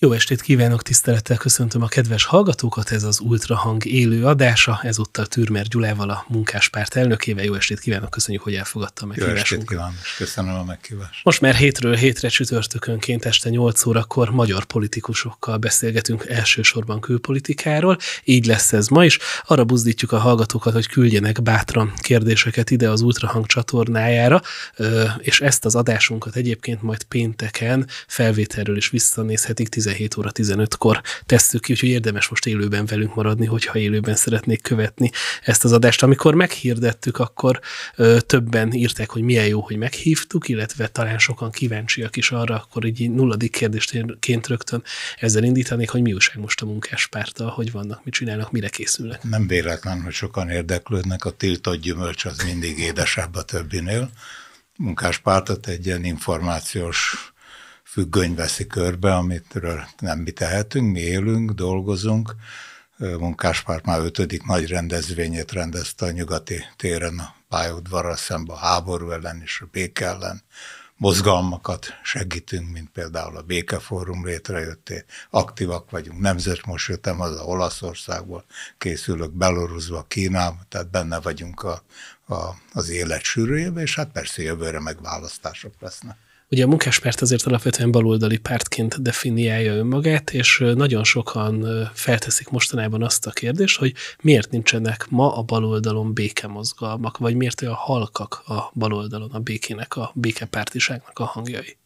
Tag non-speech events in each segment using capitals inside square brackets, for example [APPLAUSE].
Jó estét kívánok, tisztelettel köszöntöm a kedves hallgatókat, ez az Ultrahang élő adása, ezúttal Türmer Gyulával, a munkáspárt elnökével. Jó estét kívánok, köszönjük, hogy elfogadta a meghívásunkat. Jó estét kívánok, köszönöm a meghívást. Most már hétről hétre csütörtökönként este 8 órakor magyar politikusokkal beszélgetünk elsősorban külpolitikáról, így lesz ez ma is. Arra buzdítjuk a hallgatókat, hogy küldjenek bátran kérdéseket ide az Ultrahang csatornájára, és ezt az adásunkat egyébként majd pénteken felvételről is visszanézhetik 17 óra 15-kor tesszük ki, úgyhogy érdemes most élőben velünk maradni, hogyha élőben szeretnék követni ezt az adást. Amikor meghirdettük, akkor ö, többen írták, hogy milyen jó, hogy meghívtuk, illetve talán sokan kíváncsiak is arra, akkor így nulladik kérdésként rögtön ezzel indítanék, hogy mi újság most a munkáspárttal, hogy vannak, mit csinálnak, mire készülnek. Nem véletlen, hogy sokan érdeklődnek, a tiltott gyümölcs az mindig édesebb a többinél munkáspártot egy ilyen információs függöny veszi körbe, amitről nem mi tehetünk, mi élünk, dolgozunk. Munkáspárt már ötödik nagy rendezvényét rendezte a nyugati téren a pályaudvarra szemben a háború ellen és a béke ellen. Mozgalmakat segítünk, mint például a Békefórum létrejötté. Aktívak vagyunk, nemzet, most jöttem a Olaszországból, készülök Belarusba, Kínába, tehát benne vagyunk a, a, az élet sűrűjében, és hát persze jövőre megválasztások lesznek. Ugye a munkáspárt azért alapvetően baloldali pártként definiálja önmagát, és nagyon sokan felteszik mostanában azt a kérdést, hogy miért nincsenek ma a baloldalon békemozgalmak, vagy miért olyan halkak a baloldalon a békének, a békepártiságnak a hangjai.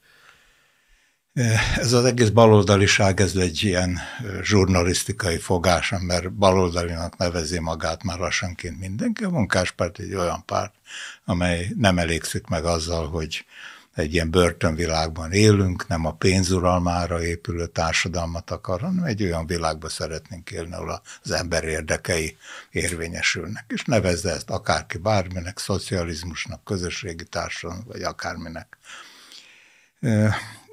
Ez az egész baloldaliság, ez egy ilyen zsurnalisztikai fogás, mert baloldalinak nevezi magát már lassanként mindenki. A munkáspárt egy olyan párt, amely nem elégszik meg azzal, hogy egy ilyen börtönvilágban élünk, nem a pénzuralmára épülő társadalmat akar, hanem egy olyan világba szeretnénk élni, ahol az ember érdekei érvényesülnek. És nevezze ezt akárki bárminek, szocializmusnak, közösségi társadalom, vagy akárminek.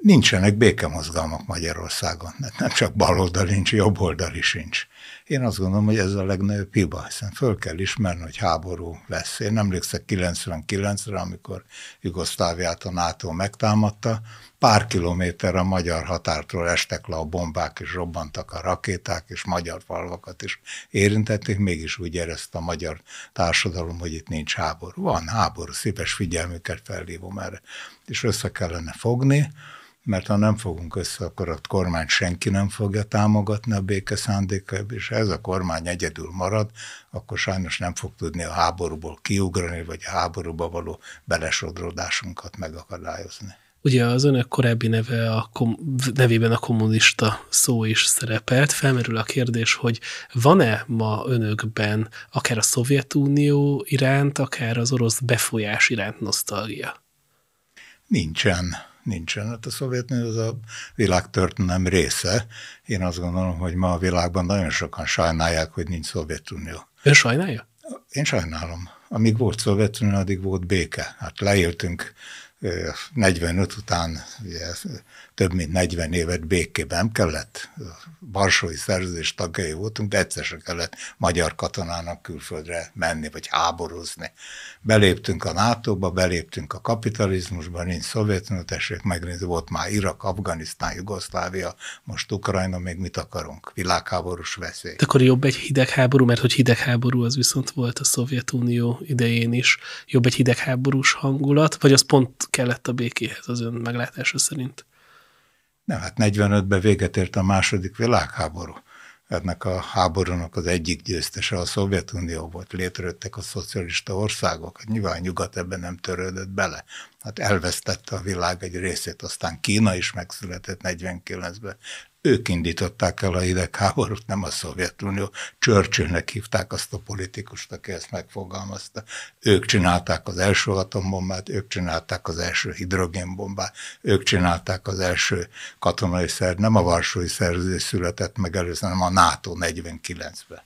Nincsenek békemozgalmak Magyarországon, nem csak baloldal nincs, jobboldali sincs. Én azt gondolom, hogy ez a legnagyobb hiba, hiszen föl kell ismerni, hogy háború lesz. Én emlékszem 99-re, amikor Jugoszláviát a NATO megtámadta, pár kilométer a magyar határtól estek le a bombák, és robbantak a rakéták, és magyar falvakat is érintették, mégis úgy érezte a magyar társadalom, hogy itt nincs háború. Van háború, szíves figyelmüket felhívom erre, és össze kellene fogni, mert ha nem fogunk össze, akkor a kormány senki nem fogja támogatni a béke szándékaiból, és ha ez a kormány egyedül marad, akkor sajnos nem fog tudni a háborúból kiugrani, vagy a háborúba való belesodródásunkat megakadályozni. Ugye az önök korábbi neve a kom- nevében a kommunista szó is szerepelt. Felmerül a kérdés, hogy van-e ma önökben akár a Szovjetunió iránt, akár az orosz befolyás iránt nosztalgia? Nincsen nincsen. Hát a Szovjetunió az a világtörténelem része. Én azt gondolom, hogy ma a világban nagyon sokan sajnálják, hogy nincs Szovjetunió. Ő sajnálja? Én sajnálom. Amíg volt Szovjetunió, addig volt béke. Hát leéltünk 45 után ugye, több mint 40 évet békében kellett, Varsói szerződés tagjai voltunk, de egyszer sem kellett magyar katonának külföldre menni, vagy háborúzni. Beléptünk a NATO-ba, beléptünk a kapitalizmusba, nincs Szovjetunió, tessék megnézni, volt már Irak, Afganisztán, Jugoszlávia, most Ukrajna, még mit akarunk? Világháborús veszély. De akkor jobb egy hidegháború, mert hogy hidegháború az viszont volt a Szovjetunió idején is. Jobb egy hidegháborús hangulat, vagy az pont kellett a békéhez az ön meglátása szerint? Nem, hát 45-ben véget ért a második világháború. Ennek a háborúnak az egyik győztese a Szovjetunió volt, létrejöttek a szocialista országok, hát Nyilván nyilván nyugat ebben nem törődött bele. Hát elvesztette a világ egy részét, aztán Kína is megszületett 49-ben, ők indították el a hidegháborút, nem a Szovjetunió. Churchillnek hívták azt a politikust, aki ezt megfogalmazta. Ők csinálták az első atombombát, ők csinálták az első hidrogénbombát, ők csinálták az első katonai szer, nem a Varsói szerződés született meg először, hanem a NATO 49-ben.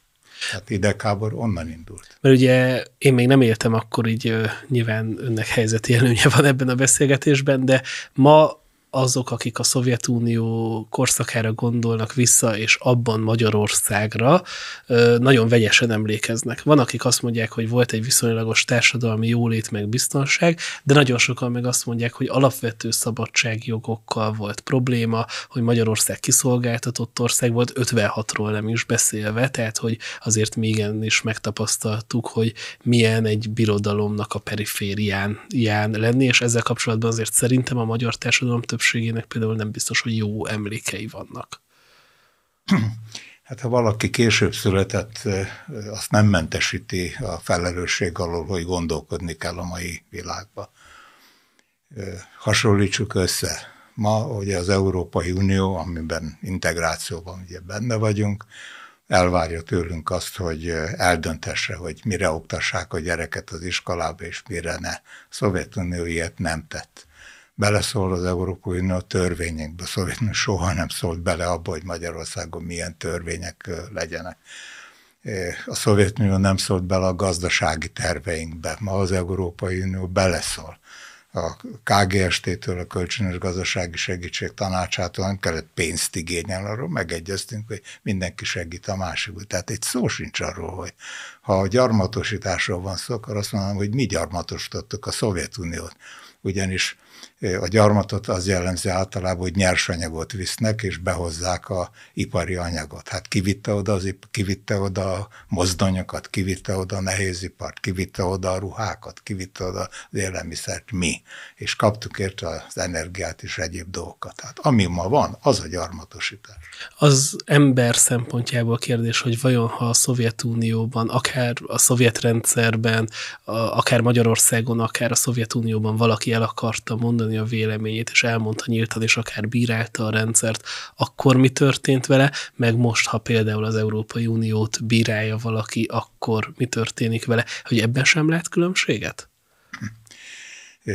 Tehát idekábor onnan indult. Mert ugye én még nem éltem akkor, így nyilván önnek helyzeti előnye van ebben a beszélgetésben, de ma azok, akik a Szovjetunió korszakára gondolnak vissza, és abban Magyarországra nagyon vegyesen emlékeznek. Van, akik azt mondják, hogy volt egy viszonylagos társadalmi jólét meg biztonság, de nagyon sokan meg azt mondják, hogy alapvető szabadságjogokkal volt probléma, hogy Magyarország kiszolgáltatott ország volt, 56-ról nem is beszélve, tehát hogy azért még is megtapasztaltuk, hogy milyen egy birodalomnak a periférián ján lenni, és ezzel kapcsolatban azért szerintem a magyar társadalom több többségének például nem biztos, hogy jó emlékei vannak. Hát ha valaki később született, azt nem mentesíti a felelősség alól, hogy gondolkodni kell a mai világba. Hasonlítsuk össze. Ma ugye az Európai Unió, amiben integrációban ugye benne vagyunk, elvárja tőlünk azt, hogy eldöntesse, hogy mire oktassák a gyereket az iskolába, és mire ne. A Szovjetunió ilyet nem tett beleszól az Európai Unió törvényekbe. Szóval soha nem szólt bele abba, hogy Magyarországon milyen törvények legyenek. A Szovjetunió nem szólt bele a gazdasági terveinkbe, ma az Európai Unió beleszól. A KGST-től, a Kölcsönös Gazdasági Segítség Tanácsától nem kellett pénzt igényel, arról megegyeztünk, hogy mindenki segít a másikul. Tehát egy szó sincs arról, hogy ha a gyarmatosításról van szó, akkor azt mondanám, hogy mi gyarmatosítottuk a Szovjetuniót. Ugyanis a gyarmatot az jellemzi általában, hogy nyersanyagot visznek, és behozzák a ipari anyagot. Hát kivitte oda, az, ip- kivitte oda a mozdonyokat, kivitte oda a nehézipart, kivitte oda a ruhákat, kivitte oda az élelmiszert, mi. És kaptuk érte az energiát és egyéb dolgokat. Hát ami ma van, az a gyarmatosítás. Az ember szempontjából kérdés, hogy vajon ha a Szovjetunióban, akár a szovjet rendszerben, akár Magyarországon, akár a Szovjetunióban valaki el akarta mondani mondani a véleményét, és elmondta nyíltan, és akár bírálta a rendszert, akkor mi történt vele, meg most, ha például az Európai Uniót bírálja valaki, akkor mi történik vele, hogy ebben sem lehet különbséget?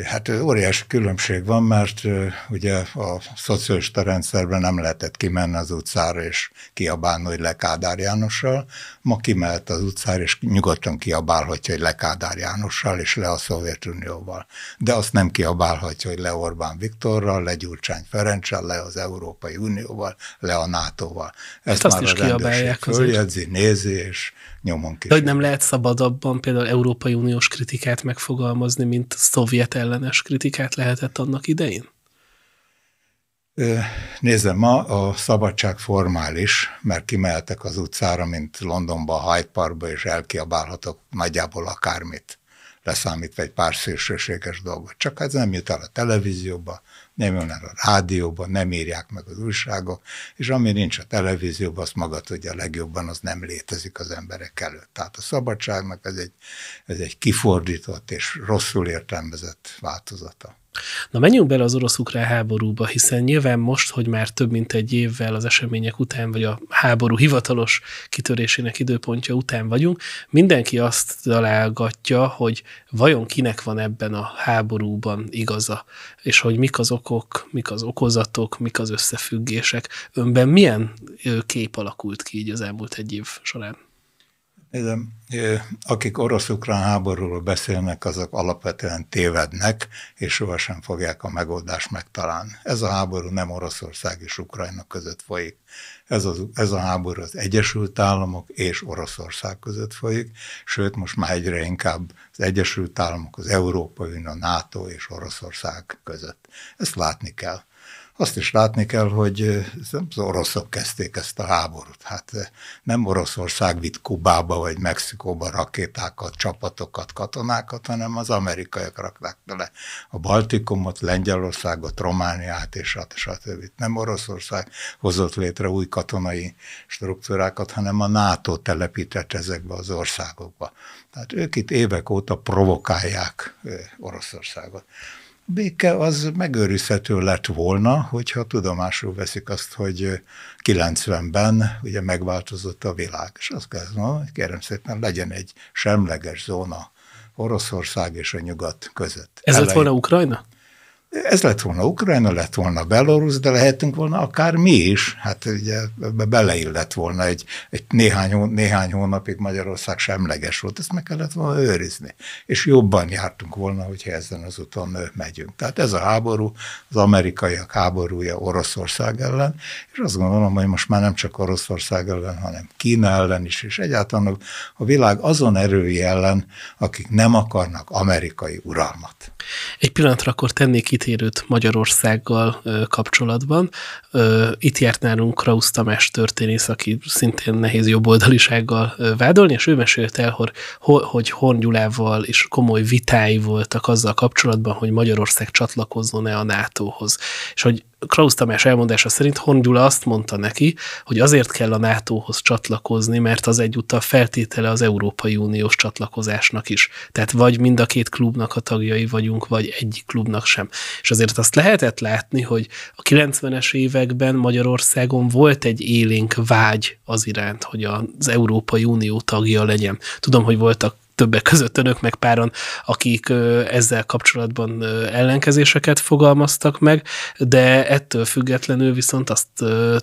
Hát óriási különbség van, mert ugye a szocialista rendszerben nem lehetett kimenni az utcára és kiabálni, hogy lekádár Jánossal. Ma kimelt az utcára, és nyugodtan kiabálhatja, hogy lekádár Jánossal, és le a Szovjetunióval. De azt nem kiabálhatja, hogy le Orbán Viktorral, le Gyurcsány Ferencsel, le az Európai Unióval, le a NATO-val. Ezt, Ezt hát már azt is a följegyzi, nézi, és nyomon kívül. hogy nem lehet szabadabban például Európai Uniós kritikát megfogalmazni, mint szovjet ellenes kritikát lehetett annak idején? Nézzem, ma a szabadság formális, mert kimehetek az utcára, mint Londonba, Hyde Parkba, és elkiabálhatok nagyjából akármit, leszámítva egy pár szélsőséges dolgot. Csak ez nem jut el a televízióba, nem jön el a rádióban, nem írják meg az újságok, és ami nincs a televízióban, azt maga tudja legjobban, az nem létezik az emberek előtt. Tehát a szabadságnak ez egy, ez egy kifordított és rosszul értelmezett változata. Na menjünk bele az orosz-ukrán háborúba, hiszen nyilván most, hogy már több mint egy évvel az események után, vagy a háború hivatalos kitörésének időpontja után vagyunk, mindenki azt találgatja, hogy vajon kinek van ebben a háborúban igaza, és hogy mik az okok, mik az okozatok, mik az összefüggések. Önben milyen kép alakult ki így az elmúlt egy év során? Nézem, akik orosz-ukrán háborúról beszélnek, azok alapvetően tévednek, és sohasem fogják a megoldást megtalálni. Ez a háború nem Oroszország és Ukrajna között folyik. Ez, az, ez a háború az Egyesült Államok és Oroszország között folyik, sőt, most már egyre inkább az Egyesült Államok, az Európai Unió, a NATO és Oroszország között. Ezt látni kell. Azt is látni kell, hogy az oroszok kezdték ezt a háborút. Hát nem Oroszország vitt Kubába vagy Mexikóba rakétákat, csapatokat, katonákat, hanem az amerikaiak rakták bele a Baltikumot, Lengyelországot, Romániát és stb. Nem Oroszország hozott létre új katonai struktúrákat, hanem a NATO telepített ezekbe az országokba. Tehát ők itt évek óta provokálják Oroszországot béke az megőrizhető lett volna, hogyha tudomásul veszik azt, hogy 90-ben ugye megváltozott a világ, és azt kell, hogy kérem szépen, legyen egy semleges zóna Oroszország és a nyugat között. Ez lett volna Ukrajna? Ez lett volna Ukrajna, lett volna Belarus, de lehetünk volna akár mi is. Hát ugye ebbe beleillett volna egy, egy néhány, néhány hónapig Magyarország semleges volt, ezt meg kellett volna őrizni. És jobban jártunk volna, hogyha ezen az úton megyünk. Tehát ez a háború, az amerikaiak háborúja Oroszország ellen, és azt gondolom, hogy most már nem csak Oroszország ellen, hanem Kína ellen is, és egyáltalán a világ azon erői ellen, akik nem akarnak amerikai uralmat. Egy pillanatra akkor tennék itt kitérőt Magyarországgal kapcsolatban. Itt járt nálunk Krausz Tamás történész, aki szintén nehéz jobboldalisággal vádolni, és ő mesélt el, hogy, hogy Horn Gyulával is komoly vitái voltak azzal kapcsolatban, hogy Magyarország csatlakozzon-e a NATO-hoz. És hogy Krausz Tamás elmondása szerint Hongyula azt mondta neki, hogy azért kell a NATO-hoz csatlakozni, mert az egyúttal feltétele az Európai Uniós csatlakozásnak is. Tehát vagy mind a két klubnak a tagjai vagyunk, vagy egyik klubnak sem. És azért azt lehetett látni, hogy a 90-es években Magyarországon volt egy élénk vágy az iránt, hogy az Európai Unió tagja legyen. Tudom, hogy voltak többek között önök meg páran, akik ezzel kapcsolatban ellenkezéseket fogalmaztak meg, de ettől függetlenül viszont azt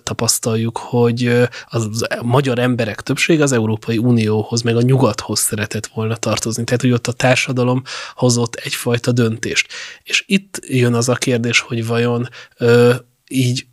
tapasztaljuk, hogy az magyar emberek többsége az Európai Unióhoz, meg a nyugathoz szeretett volna tartozni. Tehát, hogy ott a társadalom hozott egyfajta döntést. És itt jön az a kérdés, hogy vajon így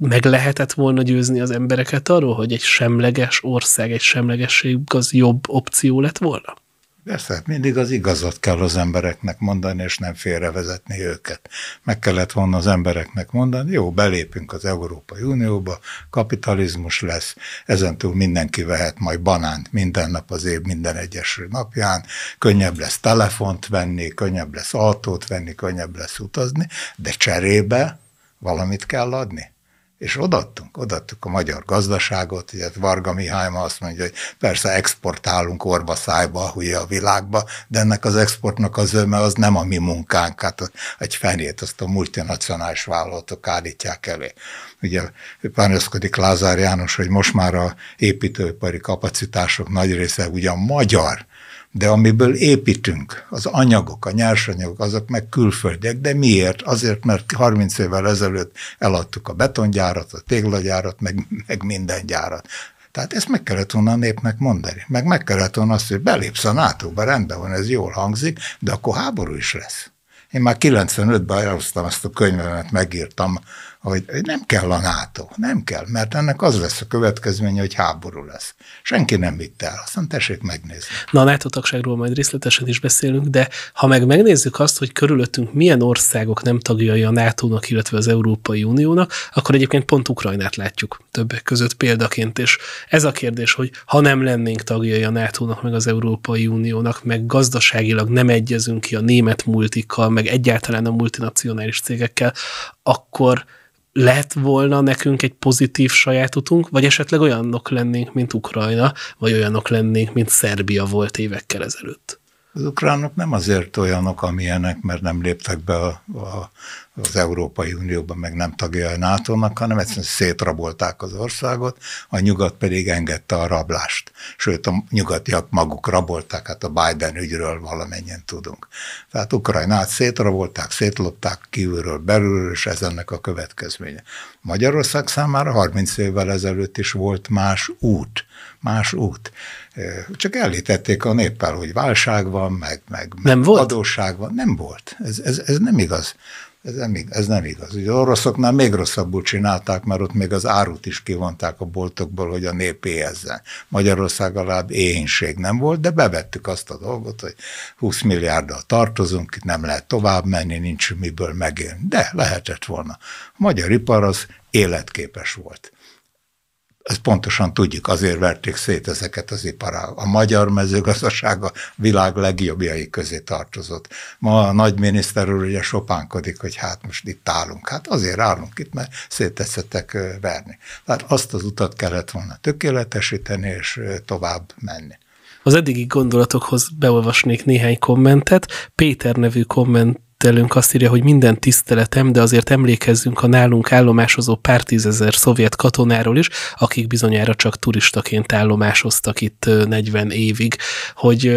meg lehetett volna győzni az embereket arról, hogy egy semleges ország, egy semlegesség az jobb opció lett volna? Persze, hát mindig az igazat kell az embereknek mondani, és nem félrevezetni őket. Meg kellett volna az embereknek mondani, jó, belépünk az Európai Unióba, kapitalizmus lesz, ezentúl mindenki vehet majd banánt minden nap az év minden egyes napján, könnyebb lesz telefont venni, könnyebb lesz autót venni, könnyebb lesz utazni, de cserébe valamit kell adni és odaadtunk, odaadtuk a magyar gazdaságot, ugye hát Varga Mihály ma azt mondja, hogy persze exportálunk orba szájba, hülye a világba, de ennek az exportnak az öme az nem a mi munkánk, hát egy fenét, azt a multinacionális vállalatok állítják elé. Ugye panaszkodik Lázár János, hogy most már a építőipari kapacitások nagy része ugyan magyar, de amiből építünk, az anyagok, a nyersanyagok, azok meg külföldiek, de miért? Azért, mert 30 évvel ezelőtt eladtuk a betongyárat, a téglagyárat, meg, meg minden gyárat. Tehát ezt meg kellett volna a népnek mondani, meg meg kellett volna azt, hogy belépsz a NATO-ba, rendben van, ez jól hangzik, de akkor háború is lesz. Én már 95-ben elhoztam ezt a könyvemet, megírtam hogy nem kell a NATO, nem kell, mert ennek az lesz a következménye, hogy háború lesz. Senki nem vitt el, aztán tessék megnézni. Na a NATO tagságról majd részletesen is beszélünk, de ha meg megnézzük azt, hogy körülöttünk milyen országok nem tagjai a NATO-nak, illetve az Európai Uniónak, akkor egyébként pont Ukrajnát látjuk többek között példaként, és ez a kérdés, hogy ha nem lennénk tagjai a NATO-nak, meg az Európai Uniónak, meg gazdaságilag nem egyezünk ki a német multikkal, meg egyáltalán a multinacionális cégekkel, akkor lett volna nekünk egy pozitív saját utunk, vagy esetleg olyanok lennénk, mint Ukrajna, vagy olyanok lennénk, mint Szerbia volt évekkel ezelőtt? Az ukránok nem azért olyanok, amilyenek, mert nem léptek be a, a, az Európai Unióban, meg nem tagja a NATO-nak, hanem egyszerűen szétrabolták az országot, a nyugat pedig engedte a rablást. Sőt, a nyugatiak maguk rabolták, hát a Biden ügyről valamennyien tudunk. Tehát Ukrajnát szétrabolták, szétlopták kívülről, belülről, és ez ennek a következménye. Magyarország számára 30 évvel ezelőtt is volt más út más út. Csak elítették a néppel, hogy válság van, meg, meg, nem volt? adósság van. Nem volt. Ez, ez, ez nem igaz. Ez nem, igaz, ez nem igaz. Ugye oroszoknál még rosszabbul csinálták, mert ott még az árut is kivonták a boltokból, hogy a nép éhezzen. Magyarország alább éhénység nem volt, de bevettük azt a dolgot, hogy 20 milliárddal tartozunk, itt nem lehet tovább menni, nincs miből megélni. De lehetett volna. A magyar ipar az életképes volt ezt pontosan tudjuk, azért verték szét ezeket az iparág. A magyar mezőgazdaság a világ legjobbjai közé tartozott. Ma a nagyminiszter úr ugye sopánkodik, hogy hát most itt állunk. Hát azért állunk itt, mert szétteszettek verni. Tehát azt az utat kellett volna tökéletesíteni, és tovább menni. Az eddigi gondolatokhoz beolvasnék néhány kommentet. Péter nevű komment tweetelünk azt írja, hogy minden tiszteletem, de azért emlékezzünk a nálunk állomásozó pár tízezer szovjet katonáról is, akik bizonyára csak turistaként állomásoztak itt 40 évig, hogy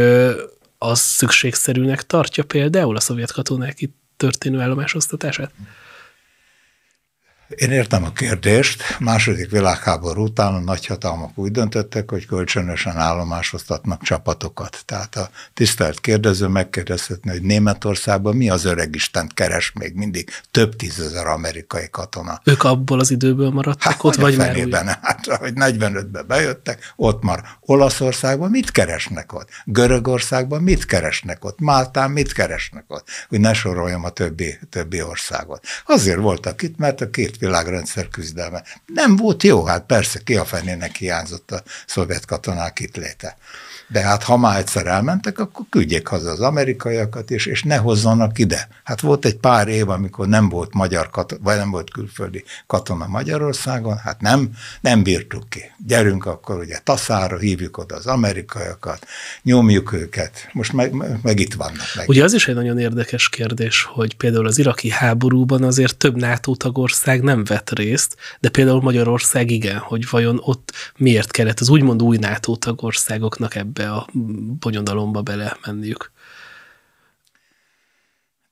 az szükségszerűnek tartja például a szovjet katonák itt történő állomásosztatását? Én értem a kérdést. Második világháború után a nagyhatalmak úgy döntöttek, hogy kölcsönösen állomásoztatnak csapatokat. Tehát a tisztelt kérdező megkérdezhetne, hogy Németországban mi az öreg Istent keres még mindig több tízezer amerikai katona. Ők abból az időből maradtak hát, ott, vagy már Hát, hogy 45-ben bejöttek, ott már Olaszországban mit keresnek ott? Görögországban mit keresnek ott? Máltán mit keresnek ott? Hogy ne soroljam a többi, többi országot. Azért voltak itt, mert a két két világrendszer küzdelme. Nem volt jó, hát persze, ki a fenének hiányzott a szovjet katonák itt léte. De hát ha már egyszer elmentek, akkor küldjék haza az amerikaiakat, és, és ne hozzanak ide. Hát volt egy pár év, amikor nem volt magyar katona, vagy nem volt külföldi katona Magyarországon, hát nem, nem bírtuk ki. Gyerünk akkor ugye Taszára, hívjuk oda az amerikaiakat, nyomjuk őket, most meg, meg, meg itt vannak. Meg. Ugye az is egy nagyon érdekes kérdés, hogy például az iraki háborúban azért több NATO tagország nem vett részt, de például Magyarország igen, hogy vajon ott miért kellett az úgymond új NATO tagországoknak ebben ebbe a bonyodalomba bele menniük.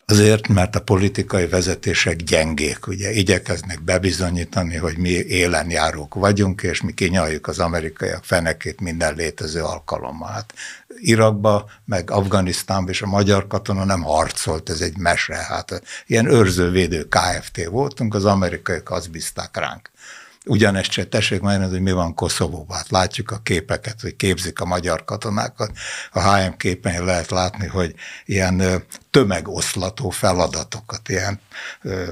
Azért, mert a politikai vezetések gyengék, ugye igyekeznek bebizonyítani, hogy mi élenjárók vagyunk, és mi kinyaljuk az amerikaiak fenekét minden létező alkalommal. Hát Irakba, meg Afganisztánba és a magyar katona nem harcolt, ez egy mese. Hát ilyen őrzővédő KFT voltunk, az amerikaiak azt bízták ránk. Ugyanezt se tessék megnézni, hogy mi van Koszovóban. Hát látjuk a képeket, hogy képzik a magyar katonákat. A HM képen lehet látni, hogy ilyen tömegoszlató feladatokat, ilyen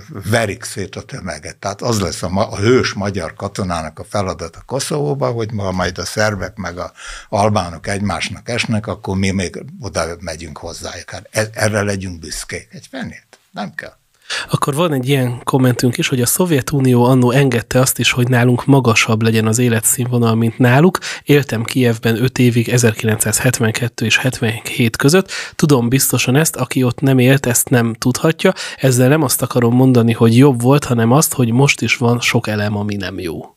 verik szét a tömeget. Tehát az lesz a, ma, a hős magyar katonának a feladat a Koszovóban, hogy ma majd a szervek meg a albánok egymásnak esnek, akkor mi még oda megyünk hozzájuk. Hát e-, erre legyünk büszkék. Egy fenét. Nem kell. Akkor van egy ilyen kommentünk is, hogy a Szovjetunió annó engedte azt is, hogy nálunk magasabb legyen az életszínvonal, mint náluk. Éltem Kijevben 5 évig 1972 és 77 között. Tudom biztosan ezt, aki ott nem élt, ezt nem tudhatja. Ezzel nem azt akarom mondani, hogy jobb volt, hanem azt, hogy most is van sok elem, ami nem jó.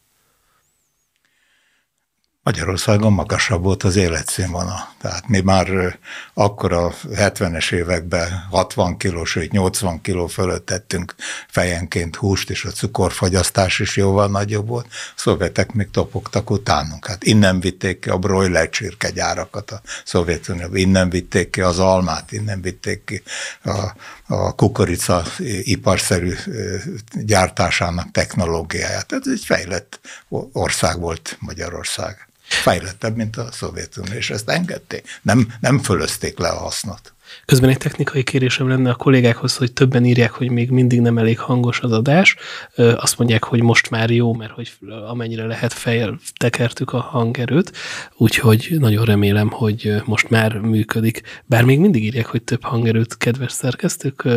Magyarországon magasabb volt az életszínvonal. Tehát mi már akkor a 70-es években 60 kiló, sőt 80 kiló fölött tettünk fejenként húst, és a cukorfogyasztás is jóval nagyobb volt. A szovjetek még topogtak utánunk. Hát innen vitték ki a broiler csirkegyárakat a Szovjetunióban, innen vitték ki az almát, innen vitték ki a, a kukorica iparszerű gyártásának technológiáját. Ez egy fejlett ország volt Magyarország. Fejlettebb, mint a Szovjetunió, és ezt engedték. Nem, nem fölözték le a hasznot. Közben egy technikai kérésem lenne a kollégákhoz, hogy többen írják, hogy még mindig nem elég hangos az adás. Azt mondják, hogy most már jó, mert hogy amennyire lehet fejjel tekertük a hangerőt, úgyhogy nagyon remélem, hogy most már működik. Bár még mindig írják, hogy több hangerőt kedves szerkesztők,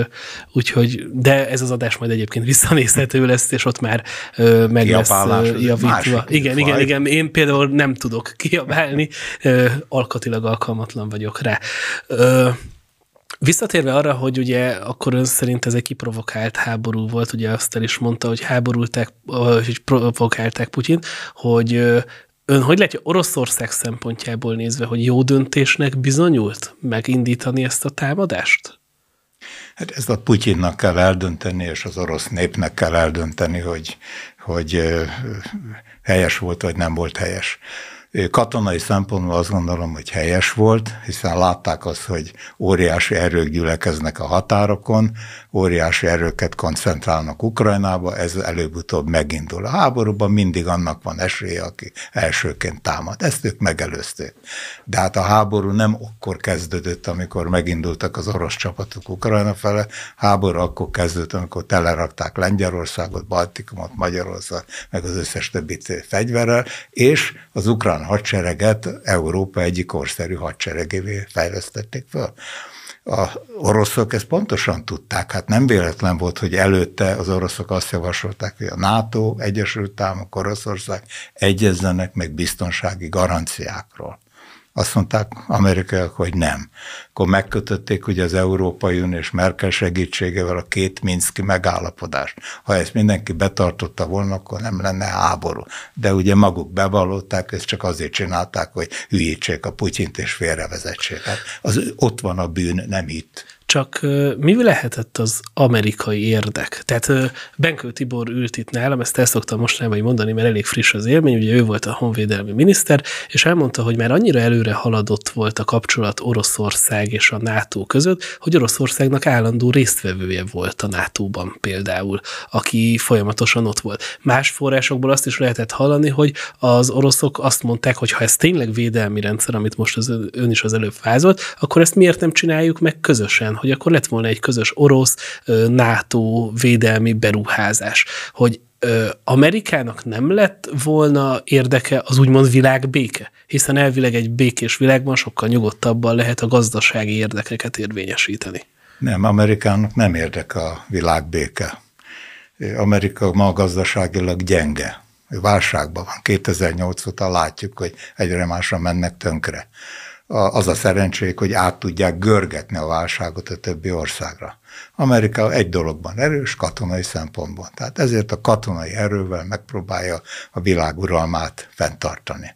úgyhogy, de ez az adás majd egyébként visszanézhető lesz, és ott már meg Kiabálás, lesz javítva. Igen, igen, igen. Én például nem tudok kiabálni, alkatilag alkalmatlan vagyok rá. Visszatérve arra, hogy ugye akkor ön szerint ez egy kiprovokált háború volt, ugye azt el is mondta, hogy háborulták, hogy provokálták Putyint, hogy ön hogy látja Oroszország szempontjából nézve, hogy jó döntésnek bizonyult megindítani ezt a támadást? Hát ezt a Putyinnak kell eldönteni, és az orosz népnek kell eldönteni, hogy, hogy helyes volt, vagy nem volt helyes. Katonai szempontból azt gondolom, hogy helyes volt, hiszen látták azt, hogy óriási erők gyülekeznek a határokon, óriási erőket koncentrálnak Ukrajnába, ez előbb-utóbb megindul. A háborúban mindig annak van esélye, aki elsőként támad. Ezt ők megelőzték. De hát a háború nem akkor kezdődött, amikor megindultak az orosz csapatok Ukrajna fele, háború akkor kezdődött, amikor telerakták Lengyelországot, Baltikumot, Magyarországot, meg az összes többit fegyverrel, és az ukrán ukrán hadsereget Európa egyik korszerű hadseregévé fejlesztették fel. A oroszok ezt pontosan tudták, hát nem véletlen volt, hogy előtte az oroszok azt javasolták, hogy a NATO, Egyesült Államok, Oroszország egyezzenek meg biztonsági garanciákról. Azt mondták amerikaiak, hogy nem. Akkor megkötötték ugye az Európai Unió és Merkel segítségével a két Minszki megállapodást. Ha ezt mindenki betartotta volna, akkor nem lenne háború. De ugye maguk bevallották, ezt csak azért csinálták, hogy hülyítsék a Putyint és félrevezetsék. Hát az ott van a bűn, nem itt. Csak mi lehetett az amerikai érdek? Tehát Benkő Tibor ült itt nálam, ezt el szoktam mostanában mondani, mert elég friss az élmény, ugye ő volt a honvédelmi miniszter, és elmondta, hogy már annyira előre haladott volt a kapcsolat Oroszország és a NATO között, hogy Oroszországnak állandó résztvevője volt a NATO-ban például, aki folyamatosan ott volt. Más forrásokból azt is lehetett hallani, hogy az oroszok azt mondták, hogy ha ez tényleg védelmi rendszer, amit most az ön is az előbb fázolt, akkor ezt miért nem csináljuk meg közösen, hogy akkor lett volna egy közös orosz NATO védelmi beruházás, hogy Amerikának nem lett volna érdeke az úgymond világ béke, hiszen elvileg egy békés világban sokkal nyugodtabban lehet a gazdasági érdekeket érvényesíteni. Nem, Amerikának nem érdeke a világ béke. Amerika ma gazdaságilag gyenge. Válságban van. 2008 óta látjuk, hogy egyre másra mennek tönkre az a szerencsék, hogy át tudják görgetni a válságot a többi országra. Amerika egy dologban erős, katonai szempontból. Tehát ezért a katonai erővel megpróbálja a világuralmát fenntartani.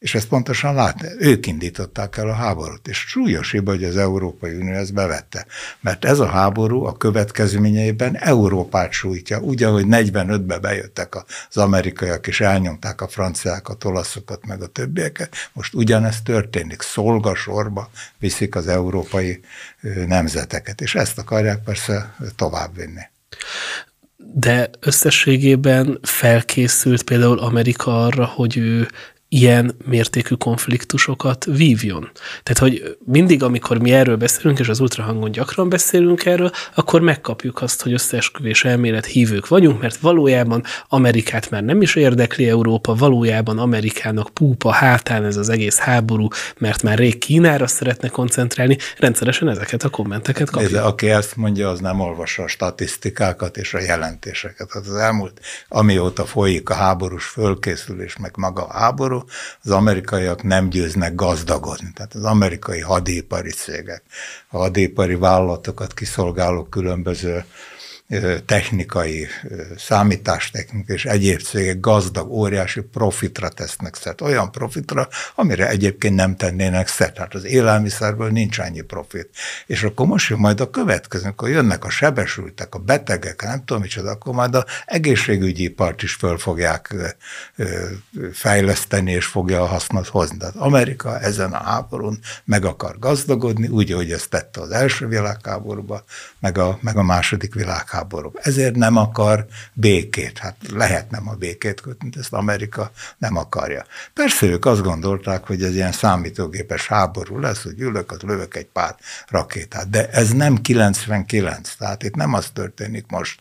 És ezt pontosan látni. Ők indították el a háborút, és súlyos hiba, hogy az Európai Unió ezt bevette. Mert ez a háború a következményeiben Európát sújtja, úgy, ahogy 45-ben bejöttek az amerikaiak, és elnyomták a franciákat, olaszokat, meg a többieket. Most ugyanezt történik, szolgasorba viszik az európai nemzeteket, és ezt akarják persze továbbvinni de összességében felkészült például Amerika arra, hogy ő ilyen mértékű konfliktusokat vívjon. Tehát, hogy mindig, amikor mi erről beszélünk, és az ultrahangon gyakran beszélünk erről, akkor megkapjuk azt, hogy összeesküvés elmélet hívők vagyunk, mert valójában Amerikát már nem is érdekli Európa, valójában Amerikának púpa hátán ez az egész háború, mert már rég Kínára szeretne koncentrálni, rendszeresen ezeket a kommenteket kapjuk. Nézze, aki ezt mondja, az nem olvassa a statisztikákat és a jelentéseket. Hát az elmúlt, amióta folyik a háborús fölkészülés, meg maga a háború, az amerikaiak nem győznek gazdagodni. Tehát az amerikai hadipari cégek, a hadipari vállalatokat kiszolgáló különböző technikai, számítástechnikai és egyéb cégek gazdag, óriási profitra tesznek szert. Olyan profitra, amire egyébként nem tennének szert. Hát az élelmiszerből nincs annyi profit. És akkor most jön majd a következő, akkor jönnek a sebesültek, a betegek, nem tudom micsoda, akkor majd az egészségügyi part is föl fogják fejleszteni, és fogja a hasznot hozni. Tehát Amerika ezen a háborún meg akar gazdagodni, úgy, hogy ezt tette az első világháborúban, meg a, meg a második világháborúban háború. Ezért nem akar békét. Hát lehet nem a békét kötni, de ezt Amerika nem akarja. Persze ők azt gondolták, hogy ez ilyen számítógépes háború lesz, hogy ülök, az lövök egy pár rakétát. De ez nem 99, tehát itt nem az történik most,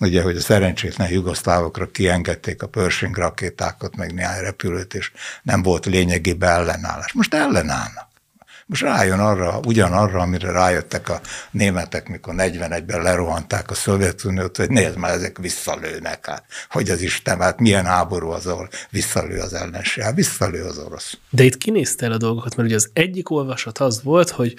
ugye, hogy a szerencsétlen jugoszlávokra kiengedték a Pershing rakétákat, meg néhány repülőt, és nem volt lényegében ellenállás. Most ellenállnak. Most rájön arra, ugyanarra, amire rájöttek a németek, mikor 41-ben lerohanták a Szovjetuniót, hogy nézd már, ezek visszalőnek. Hát, hogy az Isten, hát milyen háború az, ahol visszalő az ellenség, hát visszalő az orosz. De itt kinézte el a dolgokat, mert ugye az egyik olvasat az volt, hogy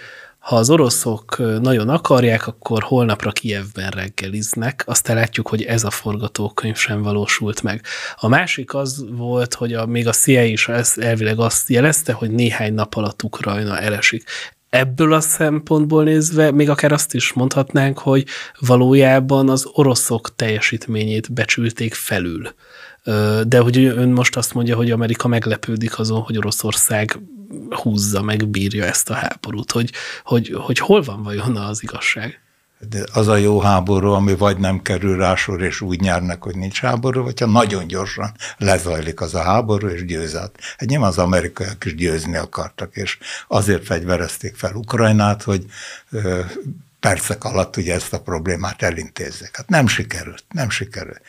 ha az oroszok nagyon akarják, akkor holnapra Kievben reggeliznek. Azt látjuk, hogy ez a forgatókönyv sem valósult meg. A másik az volt, hogy a, még a CIA is elvileg azt jelezte, hogy néhány nap alatt Ukrajna elesik ebből a szempontból nézve még akár azt is mondhatnánk, hogy valójában az oroszok teljesítményét becsülték felül. De hogy ön most azt mondja, hogy Amerika meglepődik azon, hogy Oroszország húzza meg, bírja ezt a háborút, hogy, hogy, hogy hol van vajon az igazság? De az a jó háború, ami vagy nem kerül rá sor, és úgy nyernek, hogy nincs háború, vagy ha nagyon gyorsan lezajlik az a háború, és győzett. Hát nyilván az amerikaiak is győzni akartak, és azért fegyverezték fel Ukrajnát, hogy percek alatt ugye ezt a problémát elintézzék. Hát nem sikerült, nem sikerült.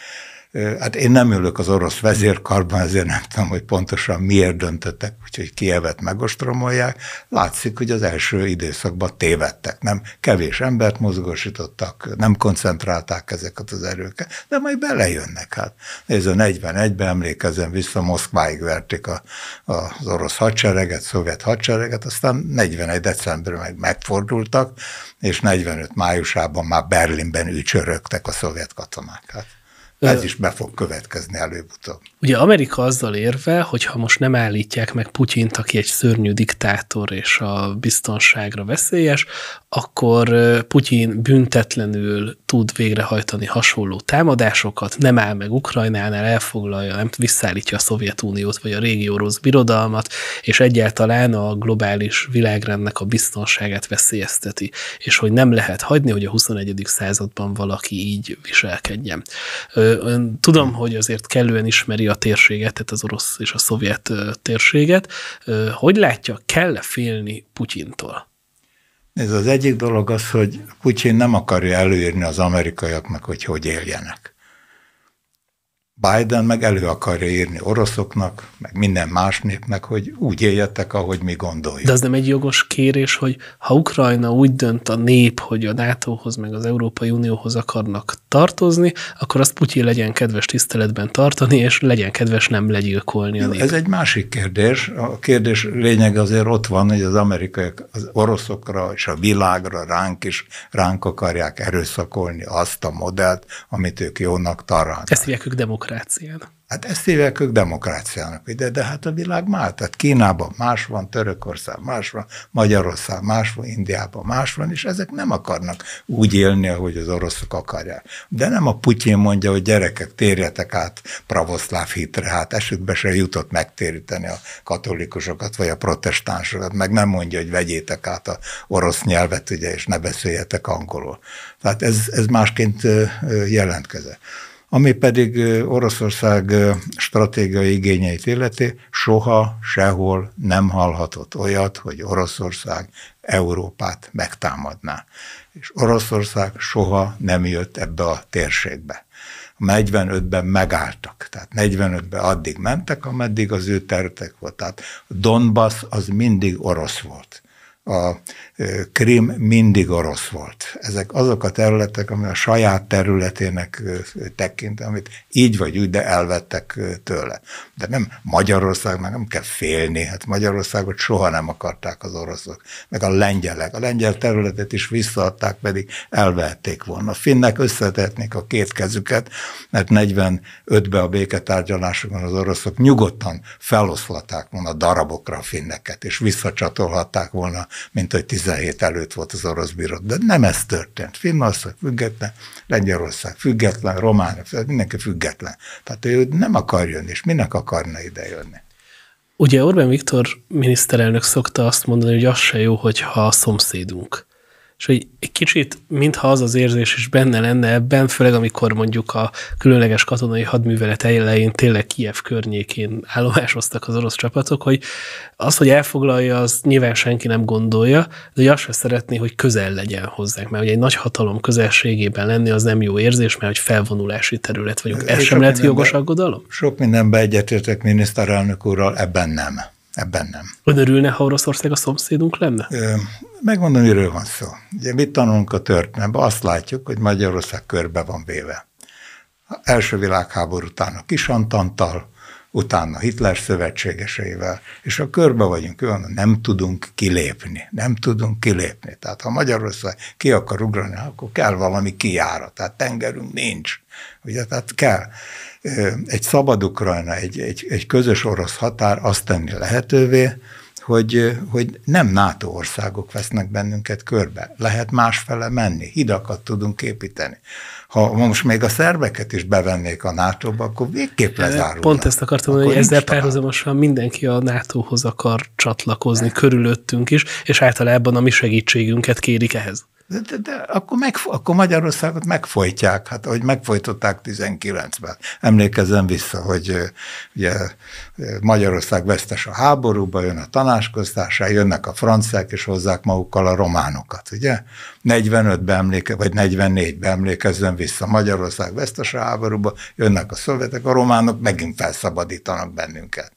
Hát én nem ülök az orosz vezérkarban, ezért nem tudom, hogy pontosan miért döntöttek, úgyhogy Kievet megostromolják. Látszik, hogy az első időszakban tévedtek, nem? Kevés embert mozgósítottak, nem koncentrálták ezeket az erőket, de majd belejönnek. Hát Ez a 41-ben emlékezem vissza, Moszkváig verték a, a, az orosz hadsereget, szovjet hadsereget, aztán 41 decemberben meg megfordultak, és 45 májusában már Berlinben ücsörögtek a szovjet katonák. Hát ez is be fog következni előbb-utóbb. Ugye Amerika azzal érve, hogy ha most nem állítják meg Putyint, aki egy szörnyű diktátor és a biztonságra veszélyes, akkor Putyin büntetlenül tud végrehajtani hasonló támadásokat, nem áll meg Ukrajnánál, elfoglalja, nem visszaállítja a Szovjetuniót vagy a régi orosz birodalmat, és egyáltalán a globális világrendnek a biztonságát veszélyezteti, és hogy nem lehet hagyni, hogy a 21. században valaki így viselkedjen. Ö, tudom, hogy azért kellően ismeri a térséget, tehát az orosz és a szovjet térséget. Hogy látja, kell-e félni Putyintól? Ez az egyik dolog az, hogy Putyin nem akarja előírni az amerikaiaknak, hogy hogy éljenek. Biden meg elő akarja írni oroszoknak, meg minden más népnek, hogy úgy éljetek, ahogy mi gondoljuk. De az nem egy jogos kérés, hogy ha Ukrajna úgy dönt a nép, hogy a NATO-hoz, meg az Európai Unióhoz akarnak tartozni, akkor azt Putyin legyen kedves tiszteletben tartani, és legyen kedves nem legyilkolni a nép. Ez egy másik kérdés. A kérdés lényeg azért ott van, hogy az amerikaiak az oroszokra és a világra ránk is ránk akarják erőszakolni azt a modellt, amit ők jónak tarálnak. Ezt hívják ők demokra demokráciának. Hát ezt hívják ők demokráciának ide, de hát a világ más. Tehát Kínában más van, Törökország más van, Magyarország más van, Indiában más van, és ezek nem akarnak úgy élni, ahogy az oroszok akarják. De nem a Putyin mondja, hogy gyerekek, térjetek át pravoszláv hitre, hát esükbe se jutott megtéríteni a katolikusokat vagy a protestánsokat, meg nem mondja, hogy vegyétek át a orosz nyelvet, ugye, és ne beszéljetek angolul. Tehát ez, ez másként jelentkezett ami pedig Oroszország stratégiai igényeit illeti, soha sehol nem hallhatott olyat, hogy Oroszország Európát megtámadná. És Oroszország soha nem jött ebbe a térségbe. 45-ben megálltak. Tehát 45-ben addig mentek, ameddig az ő területek volt. Tehát Donbass az mindig orosz volt. A Krim mindig orosz volt. Ezek azok a területek, ami a saját területének tekint, amit így vagy úgy, de elvettek tőle. De nem Magyarországnak nem kell félni, hát Magyarországot soha nem akarták az oroszok, meg a lengyelek. A lengyel területet is visszaadták, pedig elvették volna. A finnek összetetnék a két kezüket, mert 45-ben a béketárgyalásokon az oroszok nyugodtan feloszlaták, volna darabokra a finneket, és visszacsatolhatták volna, mint hogy 10 17 előtt volt az orosz bírót, de nem ez történt. Finnország független, Lengyelország független, Románia, mindenki független. Tehát ő nem akar jönni, és minek akarna ide jönni? Ugye Orbán Viktor miniszterelnök szokta azt mondani, hogy az se jó, hogyha a szomszédunk és hogy egy kicsit, mintha az az érzés is benne lenne ebben, főleg amikor mondjuk a különleges katonai hadművelet elején tényleg Kiev környékén állomásoztak az orosz csapatok, hogy az, hogy elfoglalja, az nyilván senki nem gondolja, de azt se szeretné, hogy közel legyen hozzánk, mert ugye egy nagy hatalom közelségében lenni az nem jó érzés, mert hogy felvonulási terület vagyunk. Ez sem lehet jogos aggodalom? Sok mindenben egyetértek miniszterelnök úrral, ebben nem. Ebben nem. Ön örülne, ha Oroszország a szomszédunk lenne? Ö, megmondom, miről van szó. Ugye mit tanulunk a történetben? Azt látjuk, hogy Magyarország körbe van véve. A első világháború után a Kisantantal, utána Hitler szövetségeseivel, és a körbe vagyunk olyan, nem tudunk kilépni, nem tudunk kilépni. Tehát ha Magyarország ki akar ugrani, akkor kell valami kiára, tehát tengerünk nincs. Ugye, tehát kell egy szabad Ukrajna, egy, egy, egy közös orosz határ azt tenni lehetővé, hogy, hogy nem NATO országok vesznek bennünket körbe. Lehet másfele menni, hidakat tudunk építeni. Ha most még a szerveket is bevennék a NATO-ba, akkor végképp lezárulnak. Pont ezt akartam mondani, hogy ezzel párhuzamosan mindenki a NATO-hoz akar csatlakozni, ne. körülöttünk is, és általában a mi segítségünket kérik ehhez. De, de, de akkor, meg, akkor Magyarországot megfojtják, hát ahogy megfojtották 19-ben. Emlékezzen vissza, hogy ugye Magyarország vesztes a háborúba, jön a tanácskoztásra, jönnek a franciák, és hozzák magukkal a románokat, ugye? 45-ben emléke, vagy 44-ben emlékezzen vissza, Magyarország vesztes a háborúba, jönnek a szovjetek, a románok megint felszabadítanak bennünket.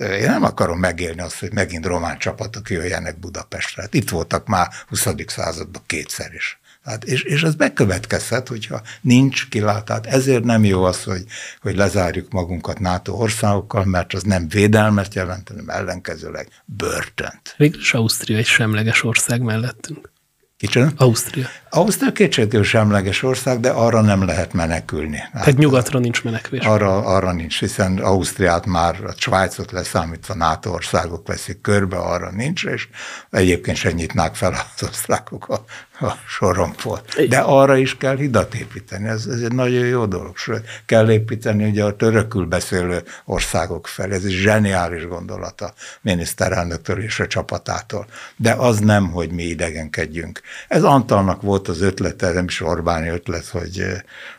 Én nem akarom megélni azt, hogy megint román csapatok jöjjenek Budapestre. Hát itt voltak már 20. században kétszer is. Hát és, és ez bekövetkezhet, hogyha nincs kilátát. Ezért nem jó az, hogy, hogy lezárjuk magunkat NATO országokkal, mert az nem védelmet jelent, hanem ellenkezőleg börtönt. Végülis Ausztria egy semleges ország mellettünk. Kicsoda? Ausztria. Ausztria kétségkívül semleges ország, de arra nem lehet menekülni. Hát Tehát nyugatra nincs menekvés. Arra, arra nincs, hiszen Ausztriát már a Svájcot leszámítva NATO országok veszik körbe, arra nincs, és egyébként se nyitnák fel az osztrákok a a sorom volt. De arra is kell hidat építeni, ez, ez egy nagyon jó dolog. Sőt, kell építeni ugye a törökül beszélő országok felé, ez egy zseniális gondolat a miniszterelnöktől és a csapatától. De az nem, hogy mi idegenkedjünk. Ez Antalnak volt az ötlete, nem is Orbáni ötlet, hogy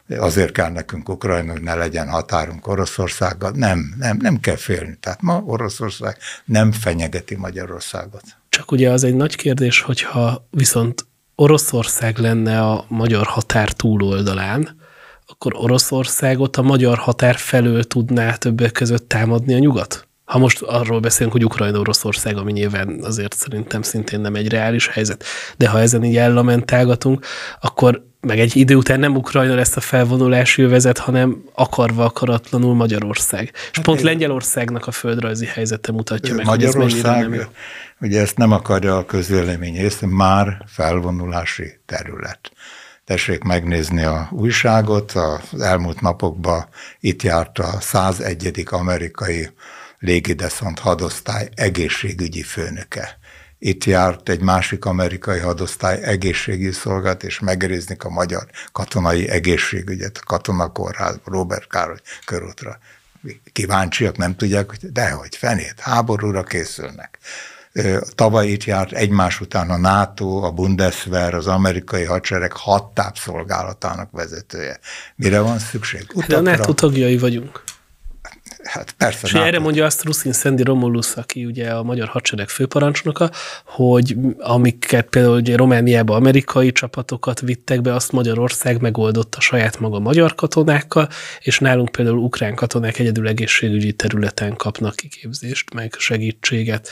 eh, azért kell nekünk Ukrajna, hogy ne legyen határunk Oroszországgal. Nem, nem, nem kell félni. Tehát ma Oroszország nem fenyegeti Magyarországot. Csak ugye az egy nagy kérdés, hogyha viszont Oroszország lenne a magyar határ túloldalán, akkor Oroszországot a magyar határ felől tudná többek között támadni a nyugat? Ha most arról beszélünk, hogy Ukrajna-Oroszország, ami nyilván azért szerintem szintén nem egy reális helyzet, de ha ezen így ellamentálgatunk, akkor meg egy idő után nem Ukrajna lesz a felvonulás jövezet, hanem akarva akaratlanul Magyarország. És hát pont én... Lengyelországnak a földrajzi helyzete mutatja meg, Magyarország, hogy ez nem jó. Ugye ezt nem akarja a közvélemény észre, már felvonulási terület. Tessék megnézni a újságot, az elmúlt napokban itt járt a 101. amerikai légideszant hadosztály egészségügyi főnöke. Itt járt egy másik amerikai hadosztály egészségügyi szolgált, és megréznik a magyar katonai egészségügyet, a katonakórház, Robert Károly körútra. Kíváncsiak nem tudják, hogy dehogy, fenét, háborúra készülnek. Tavaly itt járt egymás után a NATO, a Bundeswehr, az amerikai hadsereg hat tápszolgálatának vezetője. Mire van szükség? Utakra... Hát De a NATO tagjai vagyunk. Hát persze. És erre mondja azt Ruszin Szendi Romulus, aki ugye a magyar hadsereg főparancsnoka, hogy amiket például ugye Romániába amerikai csapatokat vittek be, azt Magyarország megoldotta saját maga magyar katonákkal, és nálunk például ukrán katonák egyedül egészségügyi területen kapnak kiképzést, meg segítséget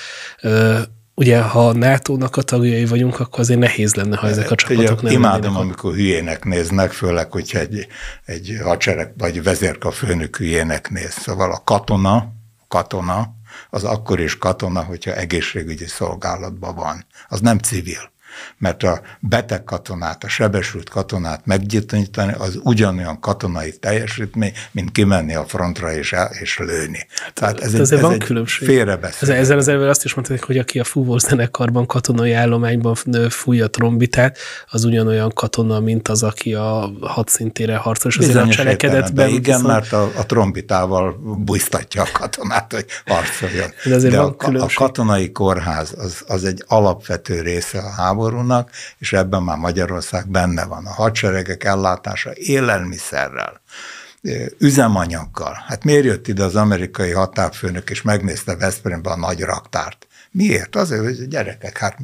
ugye, ha a NATO-nak a tagjai vagyunk, akkor azért nehéz lenne, ha ezek a csapatok nem Imádom, amikor hülyének néznek, főleg, hogyha egy, egy hadsereg vagy vezérka főnök hülyének néz. Szóval a katona, katona, az akkor is katona, hogyha egészségügyi szolgálatban van. Az nem civil mert a beteg katonát, a sebesült katonát meggyitani, az ugyanolyan katonai teljesítmény, mint kimenni a frontra és, el, és lőni. Hát Tehát ez, ez egy, van ez különbség. Ezzel, az előbb azt is mondták, hogy aki a fúvó zenekarban, katonai állományban fújja trombitát, az ugyanolyan katona, mint az, aki a hadszintére harcol, és azért a be, Igen, viszont... mert a, a trombitával bújtatja a katonát, hogy harcoljon. De, azért De van a, különbség. a katonai kórház az, az egy alapvető része a háború, háborúnak, és ebben már Magyarország benne van. A hadseregek ellátása élelmiszerrel, üzemanyaggal. Hát miért jött ide az amerikai határfőnök, és megnézte Veszprémbe a nagy raktárt? Miért? Azért, hogy gyerekek, hát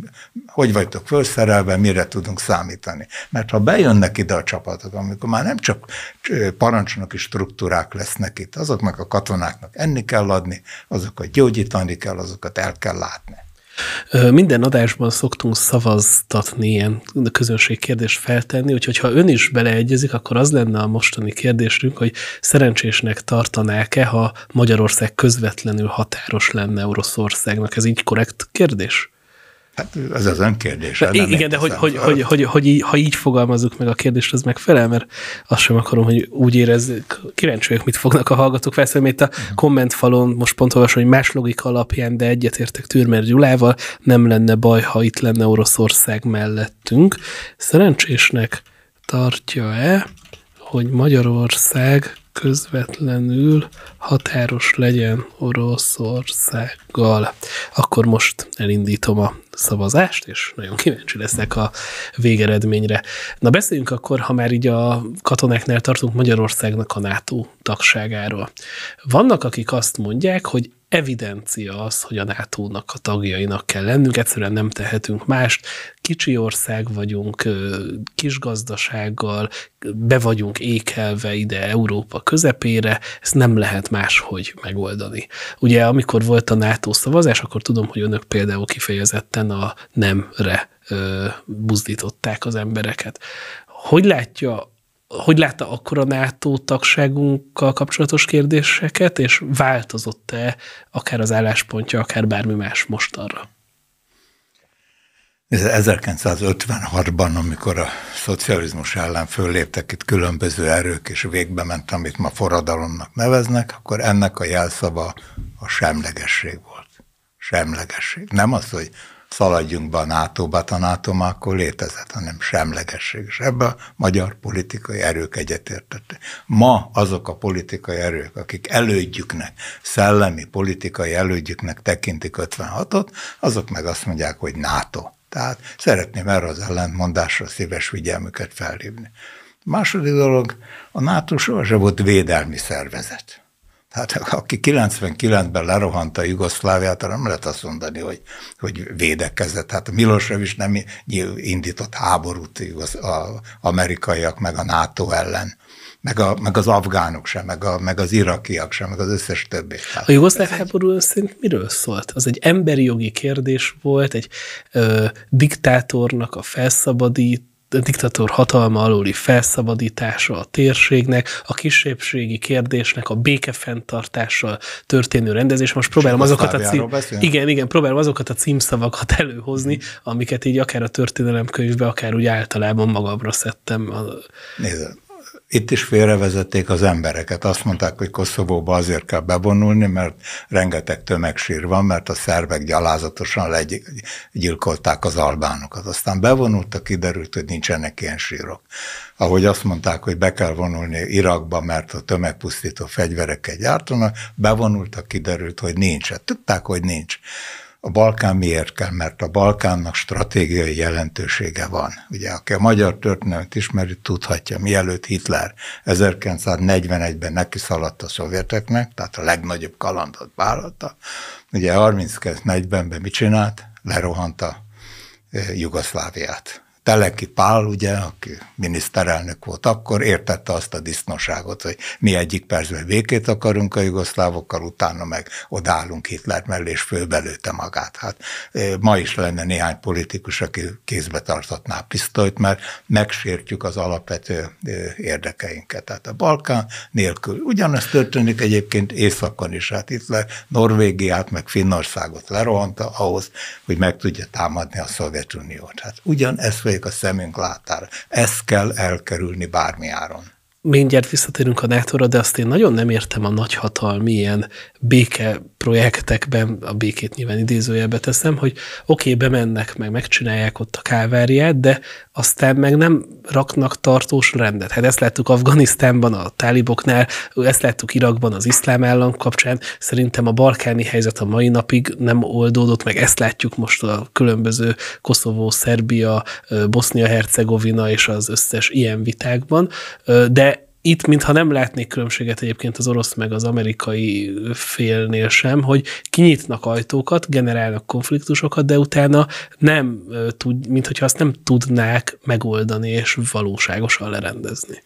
hogy vagytok felszerelve, mire tudunk számítani. Mert ha bejönnek ide a csapatok, amikor már nem csak parancsnoki struktúrák lesznek itt, azoknak a katonáknak enni kell adni, azokat gyógyítani kell, azokat el kell látni. Minden adásban szoktunk szavaztatni ilyen közönségkérdést feltenni, úgyhogy ha ön is beleegyezik, akkor az lenne a mostani kérdésünk, hogy szerencsésnek tartanák-e, ha Magyarország közvetlenül határos lenne Oroszországnak. Ez így korrekt kérdés? Hát ez az önkérdés. De, igen, de, de hogy, hogy, hogy, hogy, hogy, ha így fogalmazzuk meg a kérdést, az megfelel, mert azt sem akarom, hogy úgy érezzük, kíváncsi vagyok, mit fognak a hallgatók felszólni, itt a mm. kommentfalon most pont olvasom, hogy más logika alapján, de egyetértek Türmer Gyulával, nem lenne baj, ha itt lenne Oroszország mellettünk. Szerencsésnek tartja-e, hogy Magyarország közvetlenül határos legyen Oroszországgal. Akkor most elindítom a szavazást, és nagyon kíváncsi leszek a végeredményre. Na beszéljünk akkor, ha már így a katonáknál tartunk Magyarországnak a NATO tagságáról. Vannak, akik azt mondják, hogy evidencia az, hogy a NATO-nak a tagjainak kell lennünk, egyszerűen nem tehetünk mást. Kicsi ország vagyunk, kis gazdasággal, be vagyunk ékelve ide Európa közepére, ezt nem lehet máshogy megoldani. Ugye amikor volt a NATO szavazás, akkor tudom, hogy önök például kifejezetten a nemre buzdították az embereket. Hogy látja hogy látta akkor a NATO tagságunkkal kapcsolatos kérdéseket, és változott-e akár az álláspontja, akár bármi más mostanra? 1956-ban, amikor a szocializmus ellen fölléptek itt különböző erők, és végbe ment, amit ma forradalomnak neveznek, akkor ennek a jelszava a semlegesség volt. Semlegesség. Nem az, hogy szaladjunk be a NATO-ba, a nato akkor létezett, hanem semlegesség. És ebbe a magyar politikai erők egyetértettek. Ma azok a politikai erők, akik elődjüknek, szellemi politikai elődjüknek tekintik 56-ot, azok meg azt mondják, hogy NATO. Tehát szeretném erre az ellentmondásra szíves figyelmüket felhívni. A második dolog, a NATO sohasem volt védelmi szervezet. Tehát aki 99-ben lerohant a Jugoszláviát, arra nem lehet azt mondani, hogy, hogy védekezett. Hát is nem indított háborút az amerikaiak meg a NATO ellen. Meg, a, meg az afgánok sem, meg, a, meg az irakiak sem, meg az összes többi. Hát a jugoszláv háború egy... szerint miről szólt? Az egy emberi jogi kérdés volt, egy ö, diktátornak a felszabadít, diktatúr hatalma alóli felszabadítása a térségnek, a kisebbségi kérdésnek a békefenntartással történő rendezés. Most próbálom azokat a, cím... igen, igen, próbálom azokat a címszavakat [LAUGHS] előhozni, mhm. amiket így akár a történelemkönyvbe, akár úgy általában magamra szedtem. Nézd, itt is félrevezették az embereket. Azt mondták, hogy Koszovóba azért kell bevonulni, mert rengeteg tömegsír van, mert a szervek gyalázatosan legyilkolták az albánokat. Aztán bevonultak, kiderült, hogy nincsenek ilyen sírok. Ahogy azt mondták, hogy be kell vonulni Irakba, mert a tömegpusztító fegyverekkel gyártanak, bevonultak, kiderült, hogy nincs. Hát tudták, hogy nincs. A Balkán miért kell? Mert a Balkánnak stratégiai jelentősége van. Ugye, aki a magyar történelmet ismeri, tudhatja, mielőtt Hitler 1941-ben neki szaladt a szovjeteknek, tehát a legnagyobb kalandot vállalta. Ugye 39-40-ben mit csinált? Lerohanta eh, Jugoszláviát. Teleki Pál, ugye, aki miniszterelnök volt akkor, értette azt a disznóságot, hogy mi egyik percben békét akarunk a jugoszlávokkal, utána meg odállunk Hitler mellé, és főbelőte magát. Hát ma is lenne néhány politikus, aki kézbe tartatná a pisztolyt, mert megsértjük az alapvető érdekeinket. Tehát a Balkán nélkül. Ugyanezt történik egyébként északon is. Hát Hitler Norvégiát, meg Finnországot lerohanta ahhoz, hogy meg tudja támadni a Szovjetuniót. Hát ugyanezt rejlik a szemünk látára. Ezt kell elkerülni bármi áron. Mindjárt visszatérünk a nato de azt én nagyon nem értem a nagyhatalmi ilyen béke projektekben, a békét nyilván idézőjelbe teszem, hogy oké, okay, bemennek, meg megcsinálják ott a káváriát, de aztán meg nem raknak tartós rendet. Hát ezt láttuk Afganisztánban, a táliboknál, ezt láttuk Irakban az iszlám állam kapcsán. Szerintem a balkáni helyzet a mai napig nem oldódott, meg ezt látjuk most a különböző Koszovó, Szerbia, Bosznia-Hercegovina és az összes ilyen vitákban, de itt, mintha nem látnék különbséget egyébként az orosz meg az amerikai félnél sem, hogy kinyitnak ajtókat, generálnak konfliktusokat, de utána nem tud, mint azt nem tudnák megoldani és valóságosan lerendezni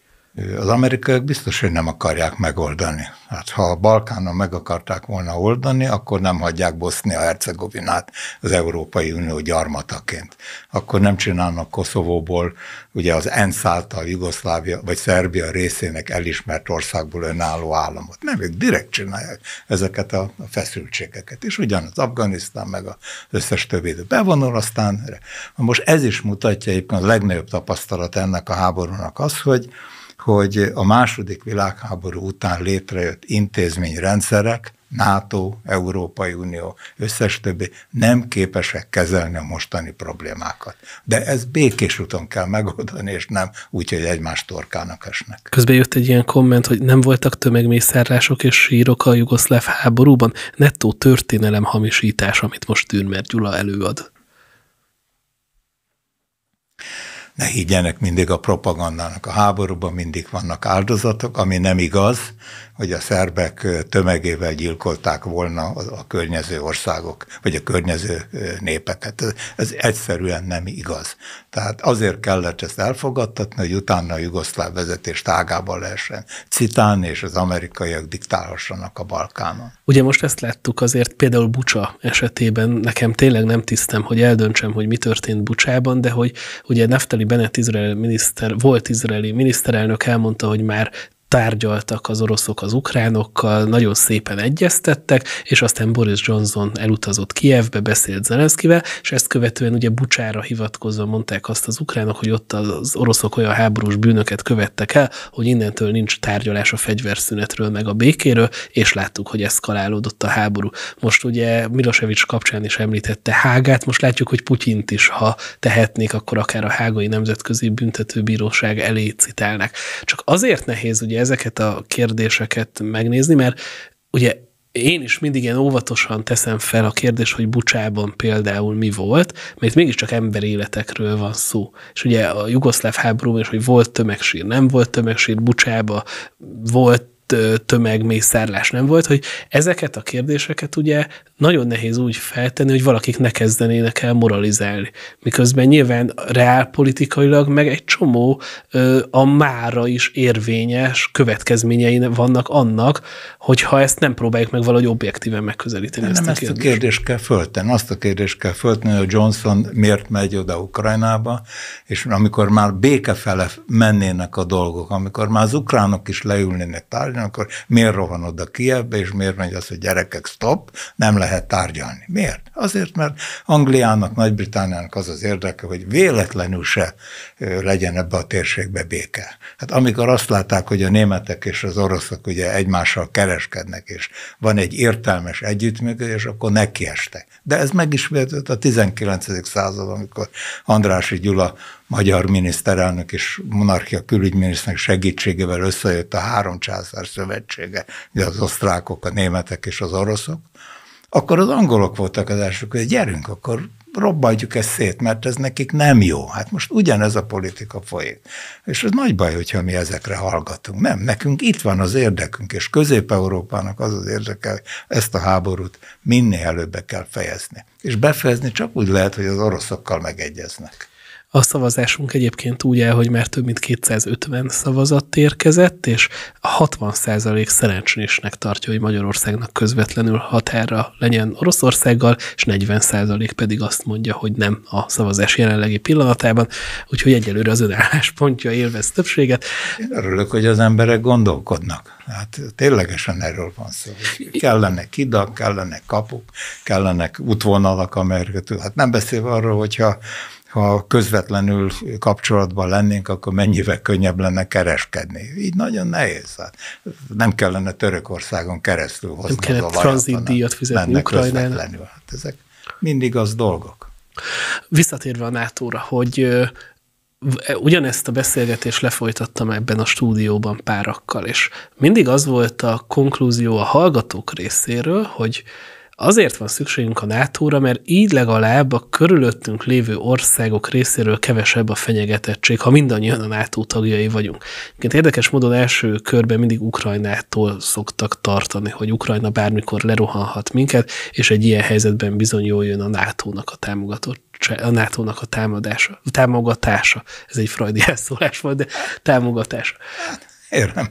az amerikaiak biztos, hogy nem akarják megoldani. Hát ha a Balkánon meg akarták volna oldani, akkor nem hagyják Bosznia-Hercegovinát az Európai Unió gyarmataként. Akkor nem csinálnak Koszovóból, ugye az ENSZ által Jugoszlávia vagy Szerbia részének elismert országból önálló államot. Nem, ők direkt csinálják ezeket a feszültségeket. És ugyanaz Afganisztán meg az összes többi bevonul, aztán most ez is mutatja éppen a legnagyobb tapasztalat ennek a háborúnak az, hogy hogy a második világháború után létrejött intézményrendszerek, NATO, Európai Unió, összes többi nem képesek kezelni a mostani problémákat. De ez békés úton kell megoldani, és nem úgy, hogy egymás torkának esnek. Közben jött egy ilyen komment, hogy nem voltak tömegmészárlások és sírok a jugoszláv háborúban, nettó történelem hamisítás, amit most Tűnmer Gyula előad. ne higgyenek mindig a propagandának. A háborúban mindig vannak áldozatok, ami nem igaz, hogy a szerbek tömegével gyilkolták volna a környező országok, vagy a környező népeket. Ez, ez egyszerűen nem igaz. Tehát azért kellett ezt elfogadtatni, hogy utána a jugoszláv vezetés tágába lehessen citálni, és az amerikaiak diktálhassanak a Balkánon. Ugye most ezt láttuk azért például Bucsa esetében, nekem tényleg nem tisztem, hogy eldöntsem, hogy mi történt Bucsában, de hogy ugye Neftali Naftali Bennett izraeli miniszter, volt izraeli miniszterelnök elmondta, hogy már tárgyaltak az oroszok az ukránokkal, nagyon szépen egyeztettek, és aztán Boris Johnson elutazott Kievbe, beszélt Zelenszkivel, és ezt követően ugye Bucsára hivatkozva mondták azt az ukránok, hogy ott az oroszok olyan háborús bűnöket követtek el, hogy innentől nincs tárgyalás a fegyverszünetről, meg a békéről, és láttuk, hogy eszkalálódott a háború. Most ugye Milosevic kapcsán is említette Hágát, most látjuk, hogy Putyint is, ha tehetnék, akkor akár a Hágai Nemzetközi Büntetőbíróság elé citálnak. Csak azért nehéz ugye ugye ezeket a kérdéseket megnézni, mert ugye én is mindig ilyen óvatosan teszem fel a kérdés, hogy Bucsában például mi volt, mert mégiscsak emberéletekről van szó. És ugye a jugoszláv háborúban is, hogy volt tömegsír, nem volt tömegsír, Bucsába volt tömegmészárlás nem volt, hogy ezeket a kérdéseket ugye nagyon nehéz úgy feltenni, hogy valakik ne kezdenének el moralizálni. Miközben nyilván reálpolitikailag meg egy csomó a mára is érvényes következményei vannak annak, hogyha ezt nem próbáljuk meg valahogy objektíven megközelíteni. ezt nem a ezt a kérdést kell föltenni. Azt a kérdést kell föltenni, hogy Johnson miért megy oda Ukrajnába, és amikor már békefele mennének a dolgok, amikor már az ukránok is leülnének tárgyalni, tárgyalni, akkor miért rohan oda Kievbe, és miért megy az, hogy gyerekek, stop, nem lehet tárgyalni. Miért? Azért, mert Angliának, Nagy-Britániának az az érdeke, hogy véletlenül se legyen ebbe a térségbe béke. Hát amikor azt látták, hogy a németek és az oroszok ugye egymással kereskednek, és van egy értelmes együttműködés, akkor nekiestek. De ez meg is a 19. század, amikor Andrási Gyula magyar miniszterelnök és monarchia külügyminiszternek segítségével összejött a három császár szövetsége, ugye az osztrákok, a németek és az oroszok, akkor az angolok voltak az elsők, hogy gyerünk, akkor robbantjuk ezt szét, mert ez nekik nem jó. Hát most ugyanez a politika folyik. És ez nagy baj, hogyha mi ezekre hallgatunk. Nem, nekünk itt van az érdekünk, és Közép-Európának az az érdeke, ezt a háborút minél előbb kell fejezni. És befejezni csak úgy lehet, hogy az oroszokkal megegyeznek. A szavazásunk egyébként úgy el, hogy már több mint 250 szavazat érkezett, és 60% szerencsésnek tartja, hogy Magyarországnak közvetlenül határa legyen Oroszországgal, és 40% pedig azt mondja, hogy nem a szavazás jelenlegi pillanatában, úgyhogy egyelőre az önálláspontja élvez többséget. Én örülök, hogy az emberek gondolkodnak. Hát ténylegesen erről van szó. Kellene kidak, kellene kapuk, kellenek útvonalak, amelyeket hát nem beszélve arról, hogyha ha közvetlenül kapcsolatban lennénk, akkor mennyivel könnyebb lenne kereskedni. Így nagyon nehéz. Hát nem kellene Törökországon keresztül hozni Nem kellene tranzitdíjat fizetni Ukrajnának. Hát ezek mindig az dolgok. Visszatérve a NATO-ra, hogy e, ugyanezt a beszélgetést lefolytattam ebben a stúdióban párakkal, és mindig az volt a konklúzió a hallgatók részéről, hogy Azért van szükségünk a NATO-ra, mert így legalább a körülöttünk lévő országok részéről kevesebb a fenyegetettség, ha mindannyian a NATO tagjai vagyunk. Egyébként érdekes módon első körben mindig Ukrajnától szoktak tartani, hogy Ukrajna bármikor lerohanhat minket, és egy ilyen helyzetben bizony jól jön a NATO-nak a támogatott a NATO-nak a támadása, támogatása. Ez egy freudi [LAUGHS] elszólás volt, de támogatása. Érem,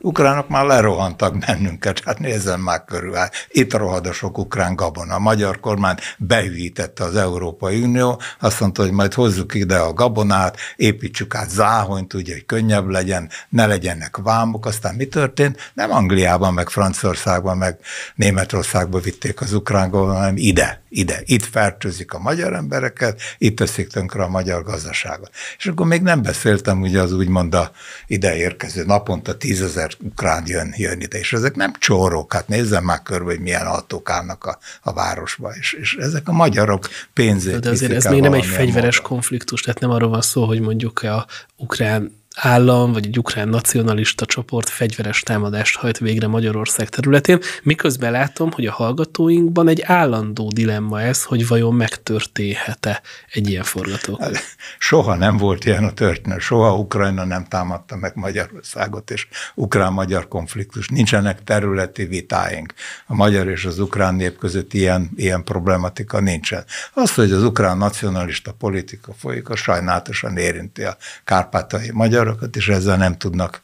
ukránok már lerohantak bennünket, hát nézzen már körül. Hát itt rohad a sok ukrán gabona. A magyar kormány behűítette az Európai Unió, azt mondta, hogy majd hozzuk ide a gabonát, építsük át záhonyt, ugye, hogy könnyebb legyen, ne legyenek vámok. Aztán mi történt? Nem Angliában, meg Franciaországban, meg Németországban vitték az ukrán gabonát, hanem ide, ide. Itt fertőzik a magyar embereket, itt teszik tönkre a magyar gazdaságot. És akkor még nem beszéltem ugye az úgymond a ide érkező nap naponta tízezer ukrán jön, jön ide, és ezek nem csórok, hát nézzem már körbe, hogy milyen autók állnak a, a városba, és, és ezek a magyarok pénzét De azért ez még nem egy fegyveres módon. konfliktus, tehát nem arról van szó, hogy mondjuk a ukrán állam vagy egy ukrán nacionalista csoport fegyveres támadást hajt végre Magyarország területén, miközben látom, hogy a hallgatóinkban egy állandó dilemma ez, hogy vajon megtörténhet-e egy ilyen forgatókönyv. Soha nem volt ilyen a történet, soha Ukrajna nem támadta meg Magyarországot, és ukrán-magyar konfliktus. Nincsenek területi vitáink. A magyar és az ukrán nép között ilyen, ilyen problematika nincsen. Az, hogy az ukrán nacionalista politika folyik, a sajnálatosan érinti a kárpátai magyar magyarokat, és ezzel nem tudnak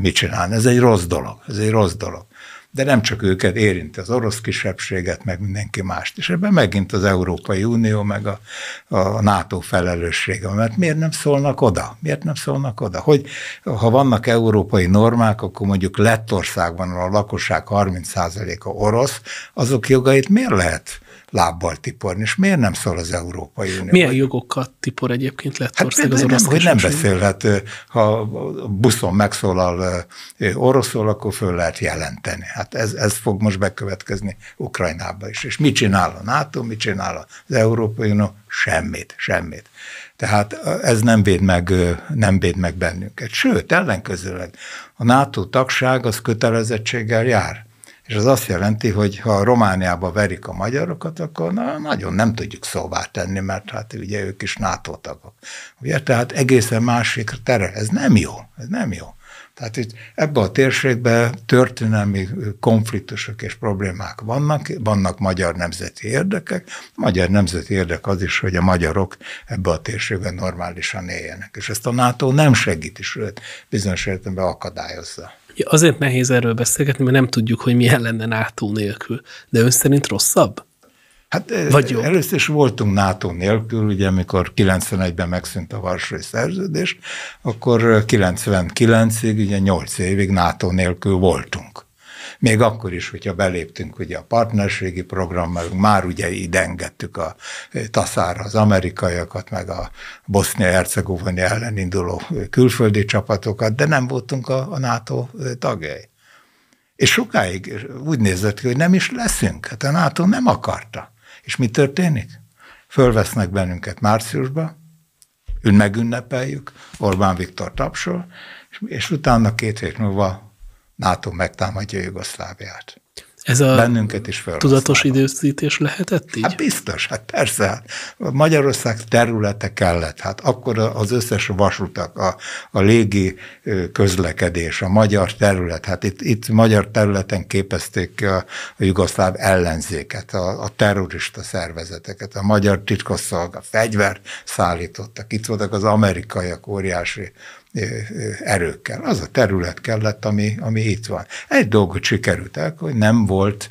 mit csinálni. Ez egy rossz dolog, ez egy rossz dolog. De nem csak őket érinti, az orosz kisebbséget, meg mindenki mást. És ebben megint az Európai Unió, meg a, a NATO felelőssége. Mert miért nem szólnak oda? Miért nem szólnak oda? Hogy ha vannak európai normák, akkor mondjuk Lettországban a lakosság 30%-a orosz, azok jogait miért lehet lábbal tiporni. És miért nem szól az Európai Unió? Milyen vagy? jogokat tipor egyébként lett hát, az orosz nem, Hogy nem beszél, hát ha buszon megszólal oroszul, akkor föl lehet jelenteni. Hát ez, ez fog most bekövetkezni Ukrajnába is. És mit csinál a NATO, mit csinál az Európai Unió? Semmit, semmit. Tehát ez nem véd meg, nem véd meg bennünket. Sőt, ellenkezőleg a NATO tagság az kötelezettséggel jár és az azt jelenti, hogy ha Romániába verik a magyarokat, akkor na, nagyon nem tudjuk szóvá tenni, mert hát ugye ők is NATO tagok. Ugye? Tehát egészen másik tere. Ez nem jó, ez nem jó. Tehát itt ebbe a térségben történelmi konfliktusok és problémák vannak, vannak magyar nemzeti érdekek. A magyar nemzeti érdek az is, hogy a magyarok ebbe a térségben normálisan éljenek. És ezt a NATO nem segíti, sőt, bizonyos értelemben akadályozza. Azért nehéz erről beszélgetni, mert nem tudjuk, hogy milyen lenne NATO nélkül. De ön szerint rosszabb? Hát eh, Vagy jobb. először is voltunk NATO nélkül, ugye amikor 91-ben megszűnt a Varsói Szerződés, akkor 99-ig, eh, ugye 8 évig NATO nélkül voltunk még akkor is, hogyha beléptünk ugye a partnerségi programmal, már ugye idengettük a taszára az amerikaiakat, meg a bosznia-hercegovina ellen induló külföldi csapatokat, de nem voltunk a, a NATO tagjai. És sokáig úgy nézett ki, hogy nem is leszünk, hát a NATO nem akarta. És mi történik? Fölvesznek bennünket márciusba, megünnepeljük, Orbán Viktor tapsol, és, és utána két hét múlva NATO megtámadja Jugoszláviát. Ez a Bennünket is tudatos időszítés lehetett így? Hát biztos, hát persze. Hát Magyarország területe kellett. Hát akkor az összes vasutak, a, a légi közlekedés, a magyar terület, hát itt, itt magyar területen képezték a, a jugoszláv ellenzéket, a, a terrorista szervezeteket, a magyar titkosszolga, fegyvert szállítottak. Itt voltak az amerikaiak óriási erőkkel. Az a terület kellett, ami, ami itt van. Egy dolgot sikerült el, hogy nem volt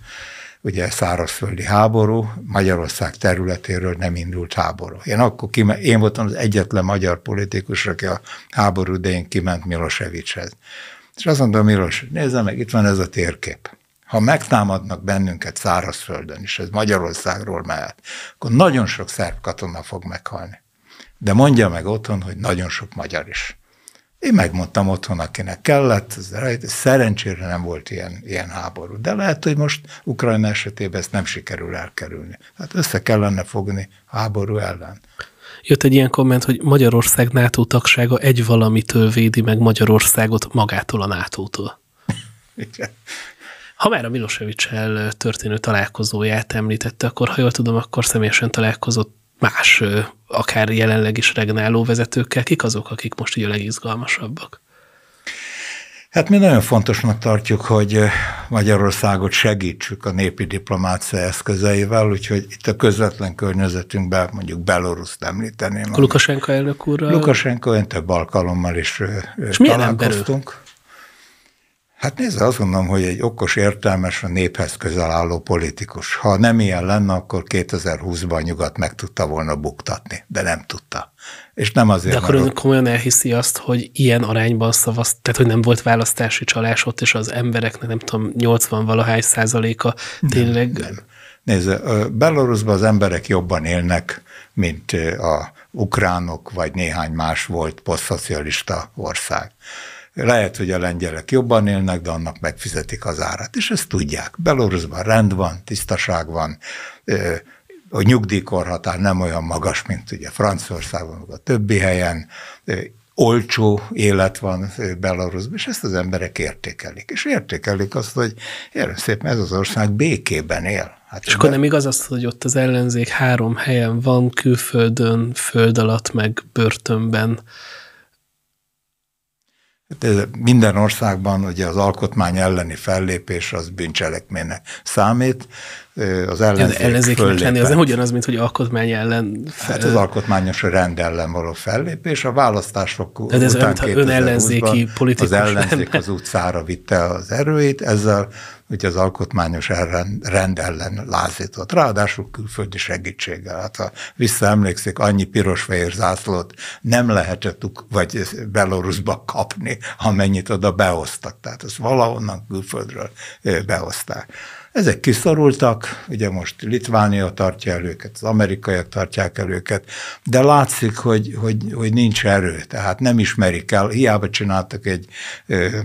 ugye szárazföldi háború, Magyarország területéről nem indult háború. Én akkor kime, én voltam az egyetlen magyar politikus, aki a háború idején kiment Milosevicshez. És azt mondta Milos, nézze meg, itt van ez a térkép. Ha megtámadnak bennünket szárazföldön, és ez Magyarországról mehet, akkor nagyon sok szerb katona fog meghalni. De mondja meg otthon, hogy nagyon sok magyar is. Én megmondtam otthon, akinek kellett, szerencsére nem volt ilyen, ilyen háború. De lehet, hogy most Ukrajna esetében ezt nem sikerül elkerülni. Hát össze kellene fogni háború ellen. Jött egy ilyen komment, hogy Magyarország NATO tagsága egy valamitől védi meg Magyarországot magától a NATO-tól. [LAUGHS] Ha már a Milosevic-el történő találkozóját említette, akkor ha jól tudom, akkor személyesen találkozott más, akár jelenleg is regnáló vezetőkkel, kik azok, akik most ugye a legizgalmasabbak? Hát mi nagyon fontosnak tartjuk, hogy Magyarországot segítsük a népi diplomácia eszközeivel, úgyhogy itt a közvetlen környezetünkben mondjuk belorusz említeném. Lukasenko elnök úrral? Lukasenko én több alkalommal is És találkoztunk. Hát nézd, azt gondolom, hogy egy okos, értelmes, a néphez közel álló politikus. Ha nem ilyen lenne, akkor 2020-ban a nyugat meg tudta volna buktatni, de nem tudta. És nem azért. De akkor ön komolyan elhiszi azt, hogy ilyen arányban szavaz, tehát hogy nem volt választási csalás ott, és az embereknek nem tudom, 80 valahány százaléka tényleg. Nem, nem. Nézd, Belarusban az emberek jobban élnek, mint a ukránok, vagy néhány más volt posztszocialista ország. Lehet, hogy a lengyelek jobban élnek, de annak megfizetik az árat, és ezt tudják. Belarusban rend van, tisztaság van, a nyugdíjkorhatár nem olyan magas, mint ugye Franciaországban, vagy a többi helyen, olcsó élet van Belarusban, és ezt az emberek értékelik. És értékelik azt, hogy érem szépen, ez az ország békében él. Hát és akkor nem igaz az, hogy ott az ellenzék három helyen van, külföldön, föld alatt, meg börtönben, Hát minden országban ugye az alkotmány elleni fellépés az bűncselekménynek számít, az ellenzék Az ellenzéknek lenni, az nem ugyanaz, mint hogy alkotmány ellen. Fel... Hát az alkotmányos rend ellen való fellépés, a választások De ez után ön, ön ellenzéki politikus Az ellenzék lenne. az utcára vitte az erőit, ezzel ugye az alkotmányos ellen, rend ellen lázított, ráadásul külföldi segítséggel. Hát ha visszaemlékszik, annyi piros-fehér zászlót nem lehetett vagy Belarusba kapni, amennyit oda behoztak. Tehát ezt valahonnan külföldről beoszták. Ezek kiszorultak, ugye most Litvánia tartja el őket, az amerikaiak tartják el őket, de látszik, hogy, hogy, hogy nincs erő, tehát nem ismerik el, hiába csináltak egy ö,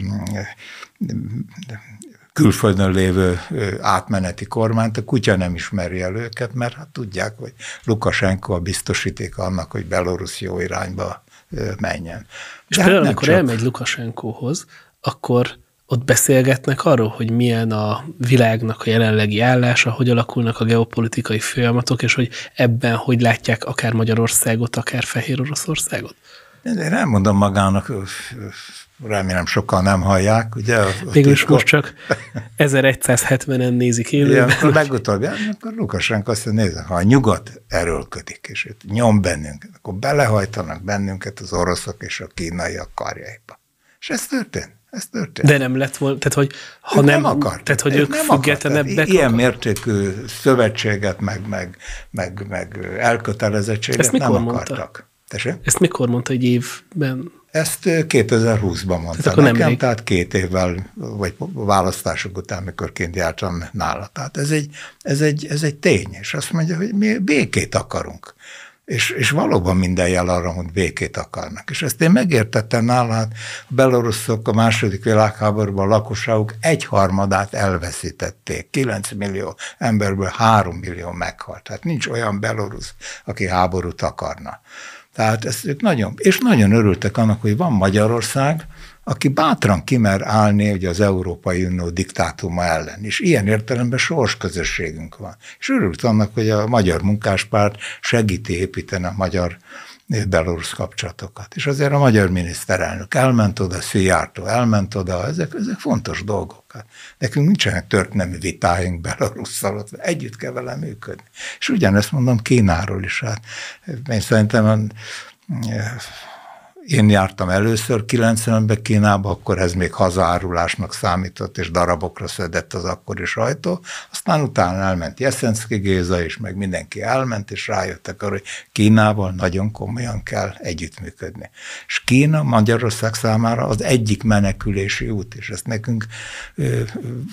külföldön lévő átmeneti kormányt, a kutya nem ismeri el őket, mert hát tudják, hogy Lukasenko a biztosíték annak, hogy Belarus jó irányba menjen. És De hát például, amikor csak... elmegy Lukasenkohoz, akkor ott beszélgetnek arról, hogy milyen a világnak a jelenlegi állása, hogy alakulnak a geopolitikai folyamatok, és hogy ebben hogy látják akár Magyarországot, akár Fehér Oroszországot? Én elmondom magának, remélem sokkal nem hallják. Ugye, Végül is most csak 1170-en [LAUGHS] nézik élőben. Ja, akkor legutóbb, ja, akkor Lukasenko azt mondja, nézze, ha a nyugat erőlködik, és őt nyom bennünket, akkor belehajtanak bennünket az oroszok és a kínaiak karjaiba. És ez történt. Ez történt. De nem lett volna, tehát hogy ha ők nem, nem akart, tehát hogy ők, ők függetlenebbek. Ilyen mértékű szövetséget, meg, meg, meg, meg elkötelezettséget Ezt nem mondta? akartak. Tessék? Ezt mikor mondta egy évben? Ezt 2020-ban mondta tehát nekem, nem tehát két évvel, vagy választások után, mikor kint jártam nála. Tehát ez egy, ez, egy, ez egy tény, és azt mondja, hogy mi békét akarunk és, és valóban minden jel arra, hogy békét akarnak. És ezt én megértettem nála, hát a beloruszok a második világháborúban a lakosságuk egyharmadát elveszítették. 9 millió emberből 3 millió meghalt. Tehát nincs olyan belorusz, aki háborút akarna. Tehát ezt ők nagyon, és nagyon örültek annak, hogy van Magyarország, aki bátran kimer állni ugye az Európai Unió diktátuma ellen, és ilyen értelemben sors közösségünk van. És örült annak, hogy a Magyar Munkáspárt segíti építeni a magyar eh, belorusz kapcsolatokat. És azért a magyar miniszterelnök elment oda, Szijjártó elment oda, ezek, ezek fontos dolgok. Nekünk nincsenek történelmi vitáink belorusszal, ott együtt kell vele működni. És ugyanezt mondom Kínáról is. Hát eh, én szerintem eh, én jártam először 90-ben Kínába, akkor ez még hazárulásnak számított, és darabokra szedett az akkori sajtó. Aztán utána elment Jeszenszki Géza is, meg mindenki elment, és rájöttek arra, hogy Kínával nagyon komolyan kell együttműködni. És Kína Magyarország számára az egyik menekülési út, és ezt nekünk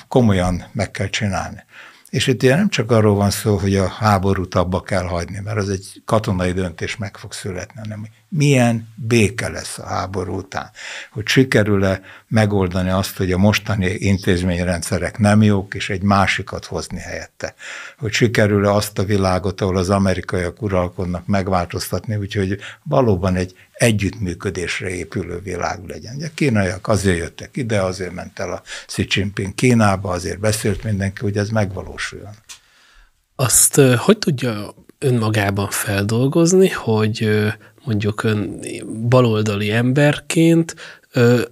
komolyan meg kell csinálni. És itt nem csak arról van szó, hogy a háborút abba kell hagyni, mert az egy katonai döntés meg fog születni, hanem milyen béke lesz a háború után. Hogy sikerül-e megoldani azt, hogy a mostani intézményrendszerek nem jók, és egy másikat hozni helyette. Hogy sikerül-e azt a világot, ahol az amerikaiak uralkodnak, megváltoztatni, úgyhogy valóban egy együttműködésre épülő világ legyen. A kínaiak azért jöttek ide, azért ment el a Xi Jinping Kínába, azért beszélt mindenki, hogy ez megvalósuljon. Azt hogy tudja önmagában feldolgozni, hogy mondjuk baloldali emberként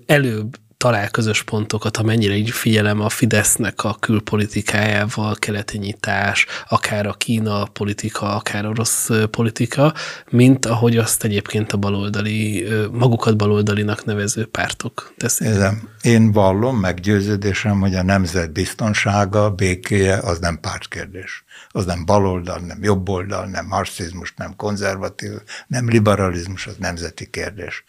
előbb talál közös pontokat, amennyire így figyelem a Fidesznek a külpolitikájával, keleti nyitás, akár a Kína politika, akár orosz politika, mint ahogy azt egyébként a baloldali, magukat baloldalinak nevező pártok teszik. Érzem. én vallom, meggyőződésem, hogy a nemzet biztonsága, békéje az nem pártkérdés az nem baloldal, nem jobboldal, nem marxizmus, nem konzervatív, nem liberalizmus, az nemzeti kérdés.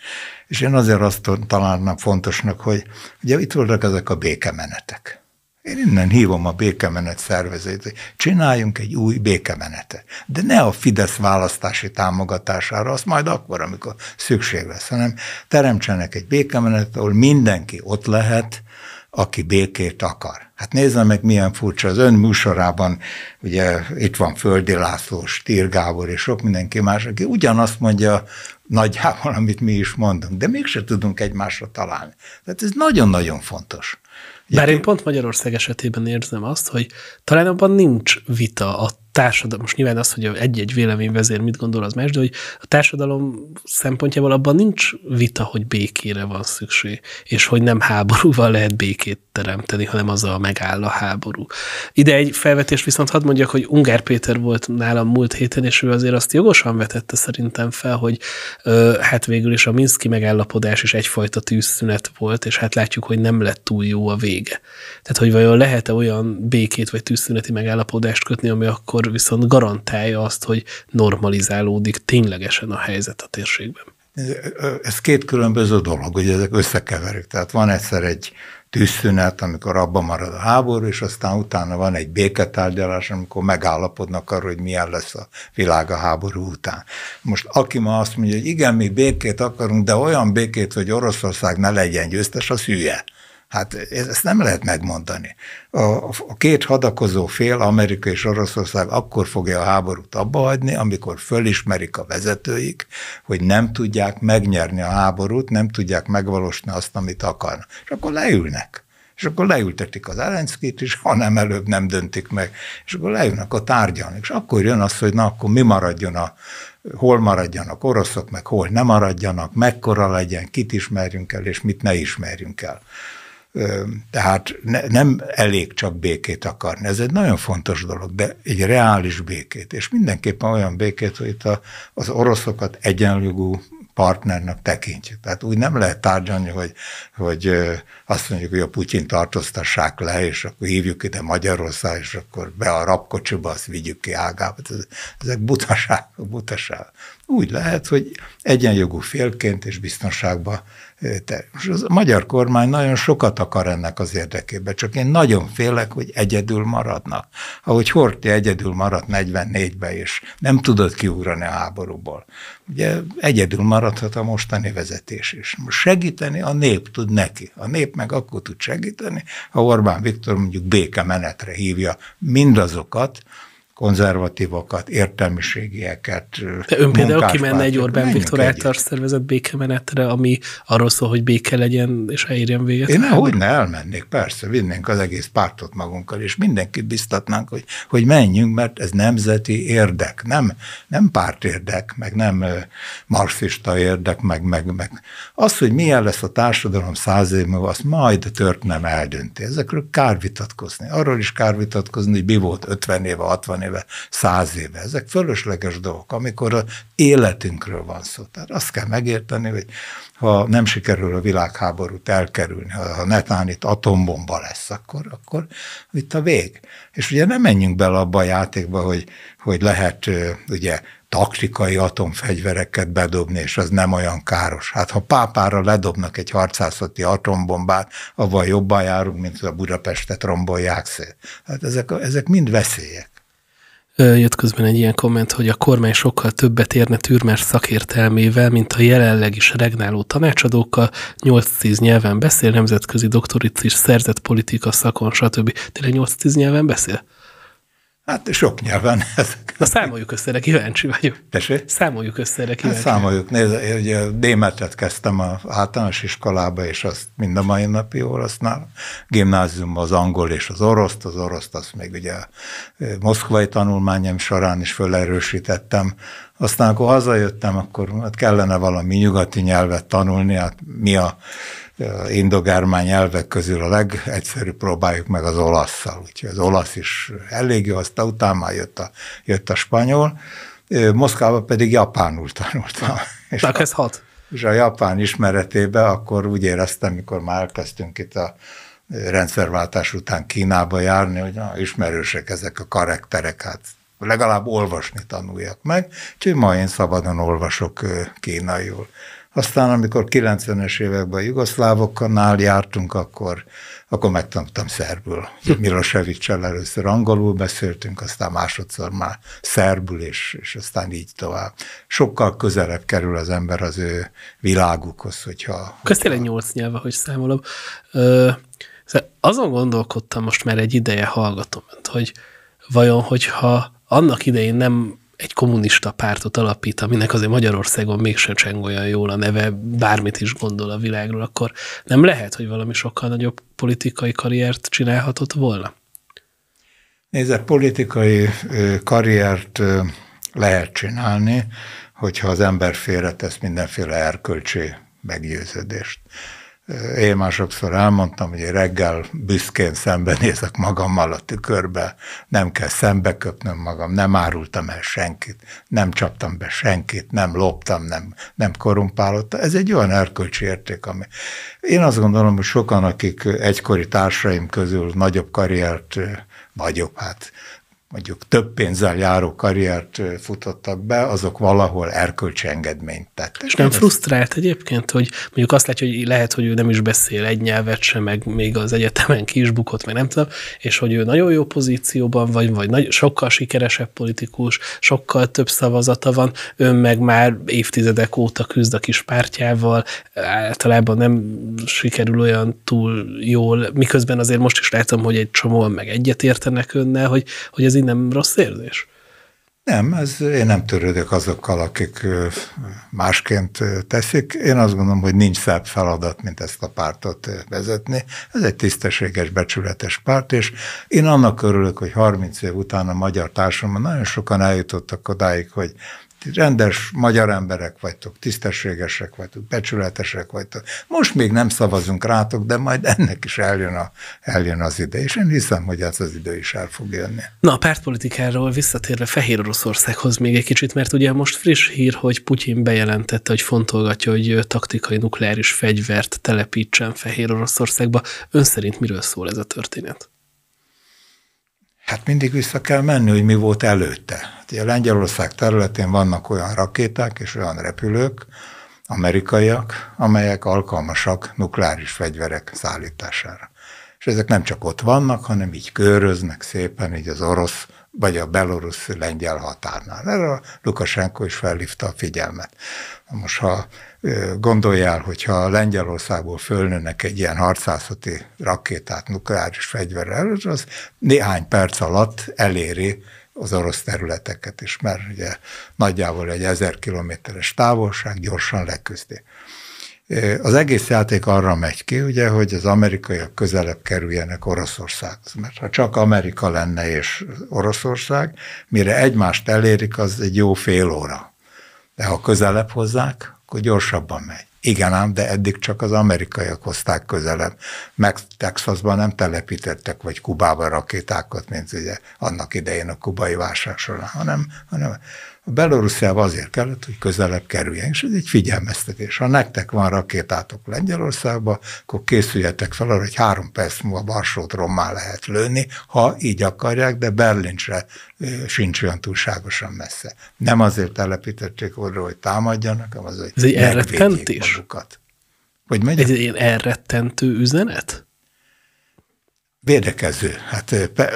És én azért azt találnám fontosnak, hogy ugye itt voltak ezek a békemenetek. Én innen hívom a békemenet szervezőt, hogy csináljunk egy új békemenetet. De ne a Fidesz választási támogatására, azt majd akkor, amikor szükség lesz, hanem teremtsenek egy békemenetet, ahol mindenki ott lehet, aki békét akar. Hát nézze meg, milyen furcsa az ön műsorában, ugye itt van Földi László, Stír Gábor és sok mindenki más, aki ugyanazt mondja nagyjából, amit mi is mondunk, de mégse tudunk egymásra találni. Tehát ez nagyon-nagyon fontos. Bár én pont Magyarország esetében érzem azt, hogy talán abban nincs vita a társadalom, most nyilván az, hogy egy-egy véleményvezér mit gondol, az más, de hogy a társadalom szempontjából abban nincs vita, hogy békére van szükség, és hogy nem háborúval lehet békét teremteni, hanem az a megáll a háború. Ide egy felvetés viszont hadd mondjak, hogy Ungár Péter volt nálam múlt héten, és ő azért azt jogosan vetette szerintem fel, hogy ö, hát végül is a Minszki megállapodás is egyfajta tűzszünet volt, és hát látjuk, hogy nem lett túl jó a vége. Tehát, hogy vajon lehet-e olyan békét vagy tűzszüneti megállapodást kötni, ami akkor akkor viszont garantálja azt, hogy normalizálódik ténylegesen a helyzet a térségben. Ez, ez két különböző dolog, hogy ezek összekeverik. Tehát van egyszer egy tűzszünet, amikor abba marad a háború, és aztán utána van egy béketárgyalás, amikor megállapodnak arról, hogy milyen lesz a világ a háború után. Most aki ma azt mondja, hogy igen, mi békét akarunk, de olyan békét, hogy Oroszország ne legyen győztes, az hülye. Hát ezt nem lehet megmondani. A, a két hadakozó fél, Amerika és Oroszország akkor fogja a háborút abbahagyni, amikor fölismerik a vezetőik, hogy nem tudják megnyerni a háborút, nem tudják megvalósni azt, amit akarnak. És akkor leülnek. És akkor leültetik az ellenszkét is, ha nem előbb nem döntik meg. És akkor leülnek a tárgyalni. És akkor jön az, hogy na akkor mi maradjon a, hol maradjanak oroszok, meg hol nem maradjanak, mekkora legyen, kit ismerjünk el, és mit ne ismerjünk el. Tehát ne, nem elég csak békét akarni, ez egy nagyon fontos dolog, de egy reális békét, és mindenképpen olyan békét, hogy itt a, az oroszokat egyenlőgú partnernek tekintjük. Tehát úgy nem lehet tárgyalni, hogy, hogy azt mondjuk, hogy a Putyin tartóztassák le, és akkor hívjuk ide Magyarország, és akkor be a rabkocsiba, azt vigyük ki ágába. Ezek butaság, butaság. Úgy lehet, hogy egyenjogú félként és biztonságban te. És a magyar kormány nagyon sokat akar ennek az érdekében, csak én nagyon félek, hogy egyedül maradnak. Ahogy Horti egyedül maradt 44-ben, és nem tudott kiugrani a háborúból. Ugye egyedül maradhat a mostani vezetés is. Most segíteni a nép tud neki. A nép meg akkor tud segíteni, ha Orbán Viktor mondjuk békemenetre hívja mindazokat, konzervatívokat, értelmiségieket. De ön például kimenne egy Orbán Viktor által szervezett békemenetre, ami arról szól, hogy béke legyen és elérjen véget? Én hogy ne elmennék, persze, vinnénk az egész pártot magunkkal, és mindenkit biztatnánk, hogy, hogy menjünk, mert ez nemzeti érdek, nem, nem párt érdek, meg nem marxista érdek, meg, meg, meg. Az, hogy milyen lesz a társadalom száz év múlva, azt majd a történelem eldönti. Ezekről kár vitatkozni. Arról is kár vitatkozni, hogy mi volt 50 éve, 60 éve, száz éve. Ezek fölösleges dolgok, amikor az életünkről van szó. Tehát azt kell megérteni, hogy ha nem sikerül a világháborút elkerülni, ha netán itt atombomba lesz, akkor, akkor itt a vég. És ugye nem menjünk bele abba a játékba, hogy, hogy lehet ugye taktikai atomfegyvereket bedobni, és az nem olyan káros. Hát ha pápára ledobnak egy harcászati atombombát, avval jobban járunk, mint a Budapestet rombolják szél. Hát ezek, ezek mind veszélyek. Jött közben egy ilyen komment, hogy a kormány sokkal többet érne Türmer szakértelmével, mint a jelenleg is regnáló tanácsadókkal, 8-10 nyelven beszél, nemzetközi doktoric is, szerzett politika szakon, stb. Tényleg 8-10 nyelven beszél? Hát sok nyelven. Na számoljuk össze, de kíváncsi vagyok. Tessék? Számoljuk össze, de hát, kíváncsi hát Számoljuk. Nézd, ugye Démetet kezdtem a általános iskolába, és azt mind a mai napi orosznál. Gimnázium az angol és az orosz, az orosz, azt még ugye moszkvai tanulmányom során is felerősítettem. Aztán akkor hazajöttem, akkor hát kellene valami nyugati nyelvet tanulni, hát mi a indogármány elvek közül a legegyszerűbb próbáljuk meg az olaszszal. Úgyhogy az olasz is elég jó, aztán utána jött a, jött a spanyol. Moszkvában pedig japánul tanultam. És Tehát ez hat. És a japán ismeretébe akkor úgy éreztem, mikor már elkezdtünk itt a rendszerváltás után Kínába járni, hogy na, ismerősek ezek a karakterek, hát legalább olvasni tanuljak meg, úgyhogy ma én szabadon olvasok kínaiul. Aztán, amikor 90-es években a jugoszlávoknál jártunk, akkor, akkor megtanultam szerbül. Milosevicsel először angolul beszéltünk, aztán másodszor már szerbül, és, és aztán így tovább. Sokkal közelebb kerül az ember az ő világukhoz, hogyha... Ez tényleg nyolc nyelve, hogy számolom. Ö, szóval azon gondolkodtam most mert egy ideje hallgatom, hogy vajon, hogyha annak idején nem egy kommunista pártot alapít, aminek azért Magyarországon mégsem cseng olyan jól a neve, bármit is gondol a világról, akkor nem lehet, hogy valami sokkal nagyobb politikai karriert csinálhatott volna? Nézd, politikai karriert lehet csinálni, hogyha az ember félretesz mindenféle erkölcsi meggyőződést. Én már sokszor elmondtam, hogy reggel büszkén szembenézek magammal a tükörbe, nem kell szembeköpnöm magam, nem árultam el senkit, nem csaptam be senkit, nem loptam, nem, nem korumpálottam. Ez egy olyan erkölcsi érték, ami... Én azt gondolom, hogy sokan, akik egykori társaim közül nagyobb karriert, nagyobb, hát mondjuk több pénzzel járó karriert futottak be, azok valahol erkölcsi engedményt tettek. És nem frusztrált egyébként, hogy mondjuk azt látja, hogy lehet, hogy ő nem is beszél egy nyelvet sem, meg még az egyetemen ki is bukott, meg nem tudom, és hogy ő nagyon jó pozícióban vagy, vagy nagy, sokkal sikeresebb politikus, sokkal több szavazata van, ön meg már évtizedek óta küzd a kis pártjával, általában nem sikerül olyan túl jól, miközben azért most is látom, hogy egy csomóan meg egyetértenek önnel, hogy, hogy ez pedig nem rossz érzés. Nem, ez, én nem törődök azokkal, akik másként teszik. Én azt gondolom, hogy nincs szebb feladat, mint ezt a pártot vezetni. Ez egy tisztességes, becsületes párt, és én annak örülök, hogy 30 év után a magyar társadalomban nagyon sokan eljutottak odáig, hogy rendes magyar emberek vagytok, tisztességesek vagytok, becsületesek vagytok. Most még nem szavazunk rátok, de majd ennek is eljön, a, eljön az ide, és én hiszem, hogy ez az idő is el fog jönni. Na, a pártpolitikáról visszatérve Fehér Oroszországhoz még egy kicsit, mert ugye most friss hír, hogy Putyin bejelentette, hogy fontolgatja, hogy taktikai nukleáris fegyvert telepítsen Fehér Oroszországba. Ön szerint miről szól ez a történet? Hát mindig vissza kell menni, hogy mi volt előtte. Hát ugye Lengyelország területén vannak olyan rakéták és olyan repülők, amerikaiak, amelyek alkalmasak nukleáris fegyverek szállítására. És ezek nem csak ott vannak, hanem így köröznek szépen, így az orosz vagy a belorusz lengyel határnál. Erre a Lukasenko is felhívta a figyelmet. Most ha gondoljál, hogyha Lengyelországból fölnőnek egy ilyen harcászati rakétát nukleáris fegyverrel, az néhány perc alatt eléri az orosz területeket is, mert ugye nagyjából egy ezer kilométeres távolság gyorsan leküzdi. Az egész játék arra megy ki, ugye, hogy az amerikaiak közelebb kerüljenek Oroszországhoz, mert ha csak Amerika lenne és Oroszország, mire egymást elérik, az egy jó fél óra. De ha közelebb hozzák, akkor gyorsabban megy. Igen ám, de eddig csak az amerikaiak hozták közelebb. Meg Texasban nem telepítettek, vagy Kubában rakétákat, mint ugye annak idején a kubai válság során, hanem, hanem a Belorussziába azért kellett, hogy közelebb kerüljen, és ez egy figyelmeztetés. Ha nektek van rakétátok Lengyelországba, akkor készüljetek fel arra, hogy három perc múlva Varsót rommá lehet lőni, ha így akarják, de Berlincsre sincs olyan túlságosan messze. Nem azért telepítették oda, hogy támadjanak, hanem azért, hogy Ez egy elrettentés? Magukat. Hogy megy? Ez egy ilyen elrettentő üzenet? védekező. Hát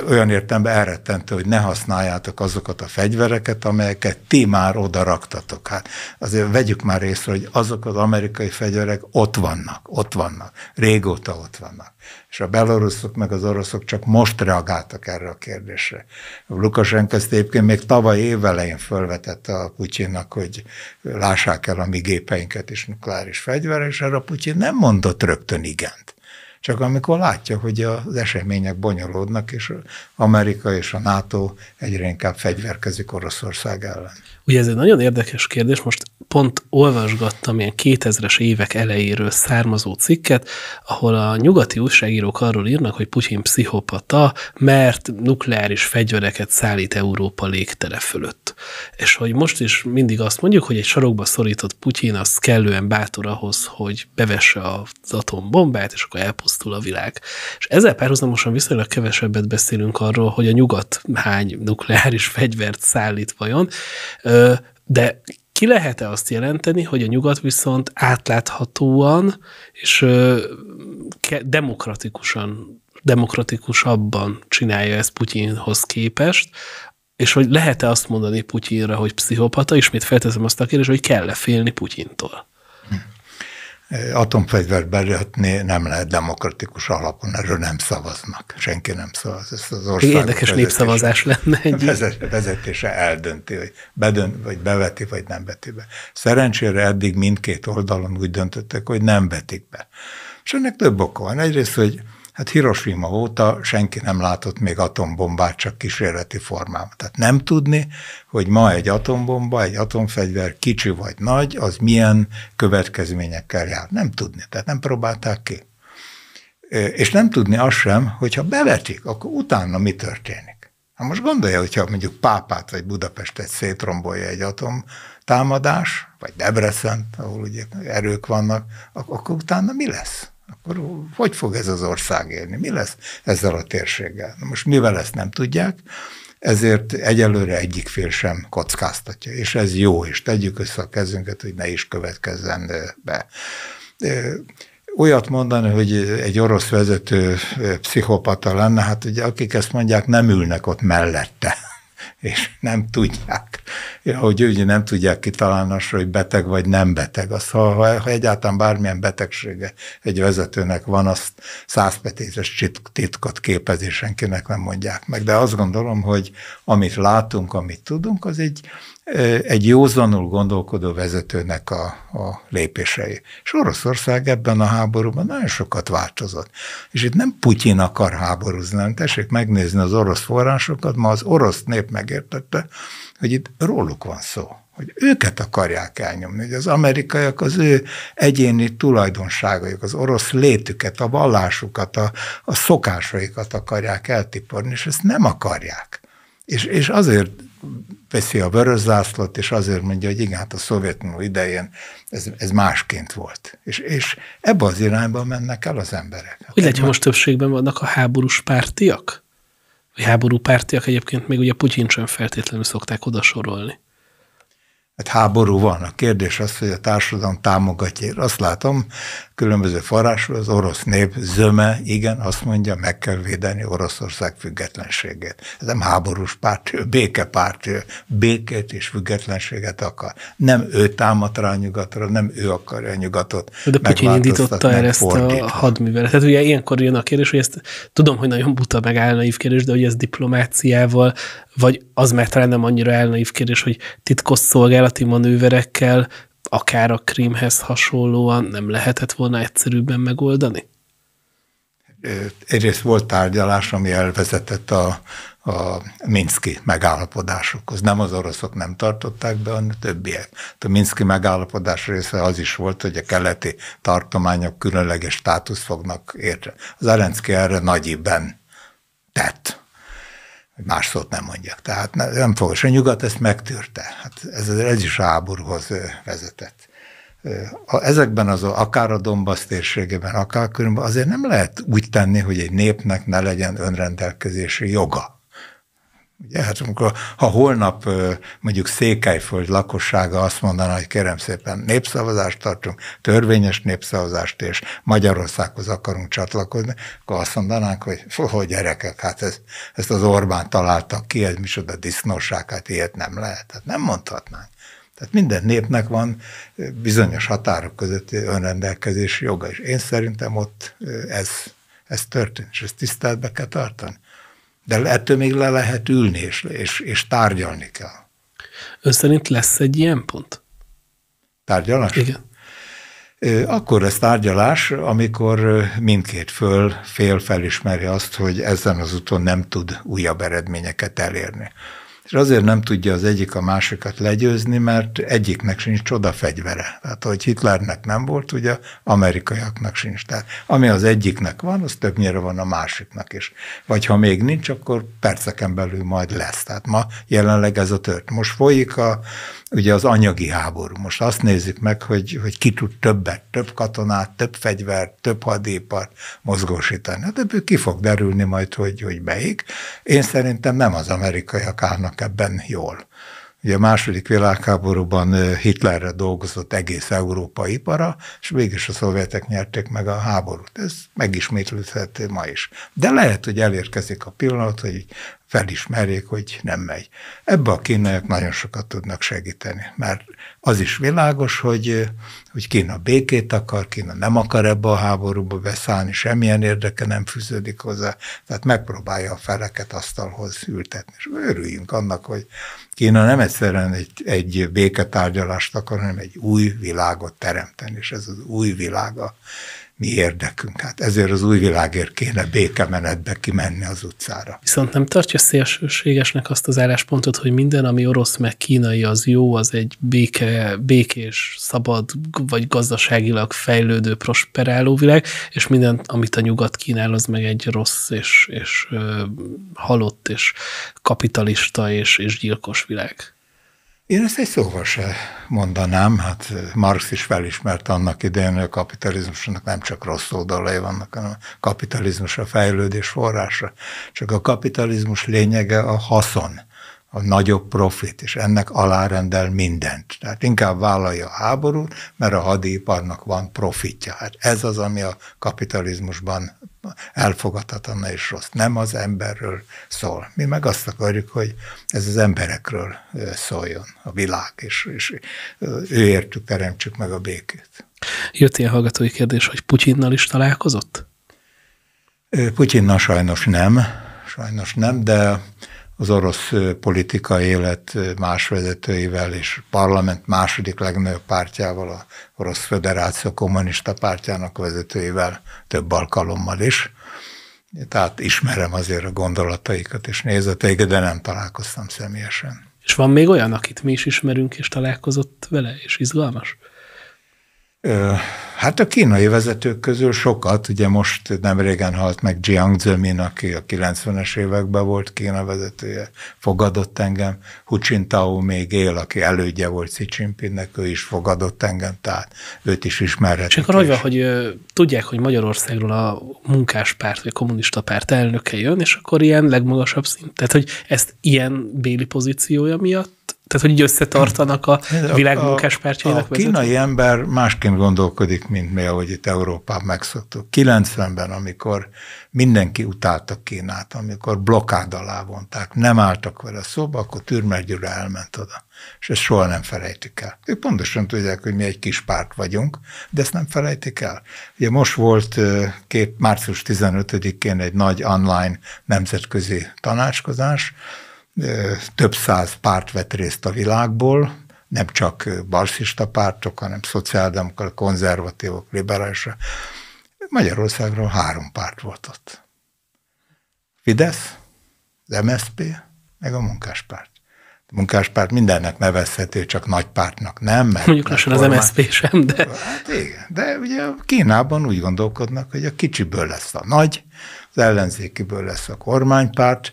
olyan értemben elrettentő, hogy ne használjátok azokat a fegyvereket, amelyeket ti már oda raktatok. Hát azért vegyük már észre, hogy azok az amerikai fegyverek ott vannak, ott vannak, régóta ott vannak. És a beloruszok meg az oroszok csak most reagáltak erre a kérdésre. Lukasenko ezt egyébként még tavaly évelején felvetette a Putyinnak, hogy lássák el a mi gépeinket és nukleáris fegyver, és erre a Putyin nem mondott rögtön igent csak amikor látja, hogy az események bonyolódnak, és Amerika és a NATO egyre inkább fegyverkezik Oroszország ellen. Ugye ez egy nagyon érdekes kérdés, most pont olvasgattam ilyen 2000-es évek elejéről származó cikket, ahol a nyugati újságírók arról írnak, hogy Putyin pszichopata, mert nukleáris fegyvereket szállít Európa légtere fölött. És hogy most is mindig azt mondjuk, hogy egy sarokba szorított Putyin az kellően bátor ahhoz, hogy bevesse az atombombát, és akkor elpusztul a világ. És ezzel párhuzamosan viszonylag kevesebbet beszélünk arról, hogy a nyugat hány nukleáris fegyvert szállít vajon. Ö, de ki lehet-e azt jelenteni, hogy a nyugat viszont átláthatóan és demokratikusan, demokratikusabban csinálja ezt Putyinhoz képest, és hogy lehet-e azt mondani Putyinra, hogy pszichopata, ismét felteszem azt a kérdést, hogy kell-e félni Putyintól? atomfegyvert beletni nem lehet demokratikus alapon, erről nem szavaznak, senki nem szavaz. Ez az ország Érdekes népszavazás lenne egy vezetése eldönti, hogy bedönt, vagy beveti, vagy nem veti be. Szerencsére eddig mindkét oldalon úgy döntöttek, hogy nem vetik be. És ennek több oka van. Egyrészt, hogy Hát Hiroshima óta senki nem látott még atombombát, csak kísérleti formában. Tehát nem tudni, hogy ma egy atombomba, egy atomfegyver kicsi vagy nagy, az milyen következményekkel jár. Nem tudni, tehát nem próbálták ki. És nem tudni azt sem, hogyha bevetik, akkor utána mi történik. Hát most gondolja, hogyha mondjuk Pápát vagy Budapestet szétrombolja egy atomtámadás, vagy Debrecen, ahol ugye erők vannak, akkor utána mi lesz? akkor hogy fog ez az ország élni? Mi lesz ezzel a térséggel? Na most mivel ezt nem tudják, ezért egyelőre egyik fél sem kockáztatja, és ez jó, és tegyük össze a kezünket, hogy ne is következzen be. Olyat mondani, hogy egy orosz vezető pszichopata lenne, hát ugye akik ezt mondják, nem ülnek ott mellette és nem tudják, hogy ugye nem tudják kitalálni azt, hogy beteg vagy nem beteg. az ha, ha egyáltalán bármilyen betegsége egy vezetőnek van, azt százpetétes titkot képezésenkinek nem mondják meg. De azt gondolom, hogy amit látunk, amit tudunk, az egy egy józanul gondolkodó vezetőnek a, a lépései. És Oroszország ebben a háborúban nagyon sokat változott. És itt nem Putyin akar háborúzni, hanem tessék megnézni az orosz forrásokat, ma az orosz nép megértette, hogy itt róluk van szó hogy őket akarják elnyomni, hogy az amerikaiak az ő egyéni tulajdonságaik, az orosz létüket, a vallásukat, a, a szokásaikat akarják eltiporni, és ezt nem akarják. És, és azért veszi a vörös és azért mondja, hogy igen, hát a Szovjetunió idején ez, ez másként volt. És, és ebbe az irányba mennek el az emberek. Hogy legyen most többségben vannak a háborús pártiak? A háború pártiak egyébként még ugye Putyin sem feltétlenül szokták odasorolni. Hát háború van. A kérdés az, hogy a társadalom támogatja. Azt látom, különböző forrásról az orosz nép zöme, igen, azt mondja, meg kell védeni Oroszország függetlenségét. Ez nem háborús párt, ő békepárt, ő békét és függetlenséget akar. Nem ő támad rá a nyugatra, nem ő akarja a nyugatot. De Putyin indította el ezt fordítva. a hadműveletet. Hát ugye ilyenkor jön a kérdés, hogy ezt tudom, hogy nagyon buta meg állnaív kérdés, de hogy ez diplomáciával, vagy az már talán nem annyira állnaív kérdés, hogy titkos szolgálat, gyakorlati manőverekkel, akár a krímhez hasonlóan nem lehetett volna egyszerűbben megoldani? Egyrészt volt tárgyalás, ami elvezetett a, a Minszki megállapodásokhoz. Nem az oroszok nem tartották be, hanem többiek. A Minszki megállapodás része az is volt, hogy a keleti tartományok különleges státusz fognak érni. Az Arenszki erre nagyiben tett hogy más szót nem mondjak. Tehát nem fogos a nyugat ezt megtűrte. Hát ez, ez is háborúhoz vezetett. Ezekben az, akár a Dombasz térségében, akár különben azért nem lehet úgy tenni, hogy egy népnek ne legyen önrendelkezési joga. Ugye, hát amikor, ha holnap mondjuk Székelyföld lakossága azt mondaná, hogy kérem szépen népszavazást tartunk, törvényes népszavazást, és Magyarországhoz akarunk csatlakozni, akkor azt mondanánk, hogy hol gyerekek, hát ez, ezt az Orbán találtak ki, ez micsoda disznóság, hát ilyet nem lehet. Hát nem mondhatnánk. Tehát minden népnek van bizonyos határok közötti önrendelkezési joga, és én szerintem ott ez, ez történt, és ezt tiszteletbe kell tartani de ettől még le lehet ülni, és, és, és tárgyalni kell. Ön szerint lesz egy ilyen pont? Tárgyalás? Igen. Akkor lesz tárgyalás, amikor mindkét föl, fél felismeri azt, hogy ezen az úton nem tud újabb eredményeket elérni és azért nem tudja az egyik a másikat legyőzni, mert egyiknek sincs csoda fegyvere. Tehát, hogy Hitlernek nem volt, ugye amerikaiaknak sincs. Tehát, ami az egyiknek van, az többnyire van a másiknak is. Vagy ha még nincs, akkor perceken belül majd lesz. Tehát ma jelenleg ez a tört. Most folyik a, ugye az anyagi háború. Most azt nézzük meg, hogy, hogy ki tud többet, több katonát, több fegyvert, több hadépart mozgósítani. Hát ebből ki fog derülni majd, hogy, hogy melyik. Én szerintem nem az amerikaiak állnak ebben jól. Ugye a második világháborúban Hitlerre dolgozott egész Európa ipara, és mégis a szovjetek nyerték meg a háborút. Ez megismétlődhető ma is. De lehet, hogy elérkezik a pillanat, hogy felismerjék, hogy nem megy. Ebben a kínaiak nagyon sokat tudnak segíteni, mert az is világos, hogy, hogy Kína békét akar, Kína nem akar ebbe a háborúba beszállni, semmilyen érdeke nem fűződik hozzá, tehát megpróbálja a feleket asztalhoz ültetni. És örüljünk annak, hogy Kína nem egyszerűen egy, egy béketárgyalást akar, hanem egy új világot teremteni, és ez az új világa mi érdekünk. Hát ezért az új világért kéne békemenetbe kimenni az utcára. Viszont nem tartja szélsőségesnek azt az álláspontot, hogy minden, ami orosz meg kínai, az jó, az egy béke, békés, szabad, vagy gazdaságilag fejlődő, prosperáló világ, és minden, amit a nyugat kínál, az meg egy rossz, és, és ö, halott, és kapitalista, és, és gyilkos világ. Én ezt egy szóval se mondanám, hát Marx is felismerte annak idején, hogy a kapitalizmusnak nem csak rossz oldalai vannak, hanem a kapitalizmus a fejlődés forrása. Csak a kapitalizmus lényege a haszon, a nagyobb profit, és ennek alárendel mindent. Tehát inkább vállalja a háborút, mert a hadiparnak van profitja. Hát ez az, ami a kapitalizmusban elfogadhatatlan és rossz. Nem az emberről szól. Mi meg azt akarjuk, hogy ez az emberekről szóljon a világ, és, és őértük teremtsük meg a békét. Jött ilyen hallgatói kérdés, hogy Putyinnal is találkozott? Putyinnal sajnos nem, sajnos nem, de az orosz politikai élet más vezetőivel és parlament második legnagyobb pártjával, a Orosz Föderáció Kommunista Pártjának vezetőivel több alkalommal is. Tehát ismerem azért a gondolataikat és nézeteiket, de nem találkoztam személyesen. És van még olyan, akit mi is ismerünk, és találkozott vele, és izgalmas? Hát a kínai vezetők közül sokat, ugye most nem régen halt meg Jiang Zemin, aki a 90-es években volt Kína vezetője, fogadott engem, Hu Jintao még él, aki elődje volt Xi Jinpingnek, ő is fogadott engem, tehát őt is ismerhetik. Csak arra van, hogy tudják, hogy Magyarországról a munkáspárt vagy a kommunista párt elnöke jön, és akkor ilyen legmagasabb szint. Tehát, hogy ezt ilyen béli pozíciója miatt tehát, hogy így összetartanak a világ hmm. hát munkáspártjainak? A, a, a kínai ember másként gondolkodik, mint mi, ahogy itt Európában megszoktuk. 90-ben, amikor mindenki utálta Kínát, amikor blokád alá vonták, nem álltak vele szóba, akkor Türmer elment oda. És ezt soha nem felejtik el. Ők pontosan tudják, hogy mi egy kis párt vagyunk, de ezt nem felejtik el. Ugye most volt két, március 15-én egy nagy online nemzetközi tanácskozás, több száz párt vett részt a világból, nem csak marxista pártok, hanem szociáldemokraták, konzervatívok, liberális. Magyarországról három párt volt ott. Fidesz, az MSZP, meg a munkáspárt. A munkáspárt mindennek nevezhető, csak nagy pártnak nem. Mert Mondjuk lassan az MSZP sem, de... Hát igen, de ugye Kínában úgy gondolkodnak, hogy a kicsiből lesz a nagy, az ellenzékiből lesz a kormánypárt,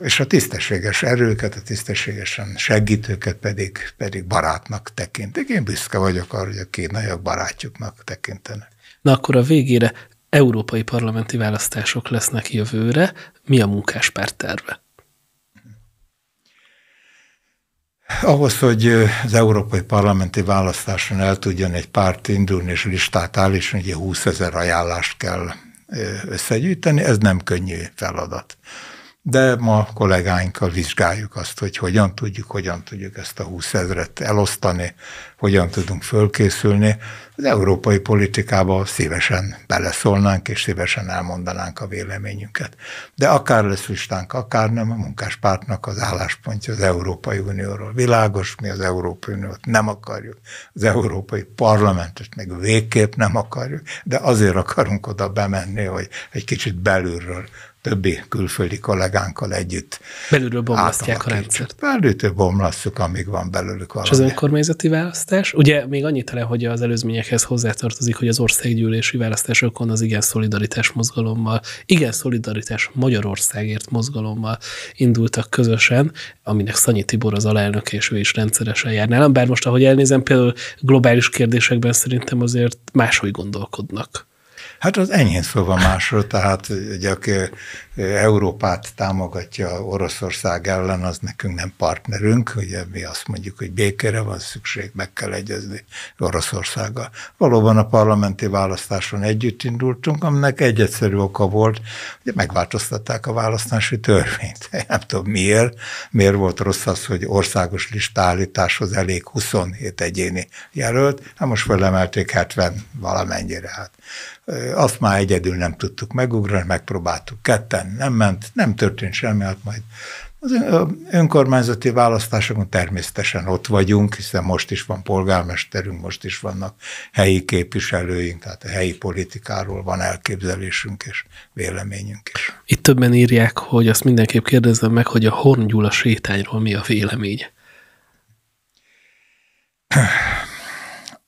és a tisztességes erőket, a tisztességesen segítőket pedig, pedig barátnak tekintik. Én büszke vagyok arra, hogy a két nagyok barátjuknak tekintenek. Na akkor a végére európai parlamenti választások lesznek jövőre. Mi a munkáspárt terve? Ahhoz, hogy az európai parlamenti választáson el tudjon egy párt indulni és listát állítani, ugye 20 ezer ajánlást kell összegyűjteni, ez nem könnyű feladat de ma kollégáinkkal vizsgáljuk azt, hogy hogyan tudjuk, hogyan tudjuk ezt a 20 ezret elosztani, hogyan tudunk fölkészülni. Az európai politikába szívesen beleszólnánk, és szívesen elmondanánk a véleményünket. De akár lesz listánk, akár nem, a munkáspártnak az álláspontja az Európai Unióról világos, mi az Európai Uniót nem akarjuk, az Európai Parlamentet meg végképp nem akarjuk, de azért akarunk oda bemenni, hogy egy kicsit belülről többi külföldi kollégánkkal együtt. Belülről bomlasztják a rendszert. Belülről bomlasztjuk, amíg van belőlük valami. És az önkormányzati választás? Ugye még annyit le, hogy az előzményekhez hozzátartozik, hogy az országgyűlési választásokon az Igen Szolidaritás mozgalommal, Igen Szolidaritás Magyarországért mozgalommal indultak közösen, aminek Szanyi Tibor az alelnök, és ő is rendszeresen jár nálam. Bár most, ahogy elnézem, például globális kérdésekben szerintem azért máshogy gondolkodnak. Hát az enyhén szóval másról, tehát hogy aki eh, Európát támogatja Oroszország ellen, az nekünk nem partnerünk, ugye mi azt mondjuk, hogy békére van szükség, meg kell egyezni Oroszországgal. Valóban a parlamenti választáson együtt indultunk, aminek egy egyszerű oka volt, hogy megváltoztatták a választási törvényt. [LAUGHS] Nem tudom miért, miért volt rossz az, hogy országos listállításhoz elég 27 egyéni jelölt, hát most felemelték 70 valamennyire. Hát azt már egyedül nem tudtuk megugrani, megpróbáltuk ketten, nem ment, nem történt semmi, hát majd az önkormányzati választásokon természetesen ott vagyunk, hiszen most is van polgármesterünk, most is vannak helyi képviselőink, tehát a helyi politikáról van elképzelésünk és véleményünk is. Itt többen írják, hogy azt mindenképp kérdezzem meg, hogy a Horn Gyula sétányról mi a véleménye?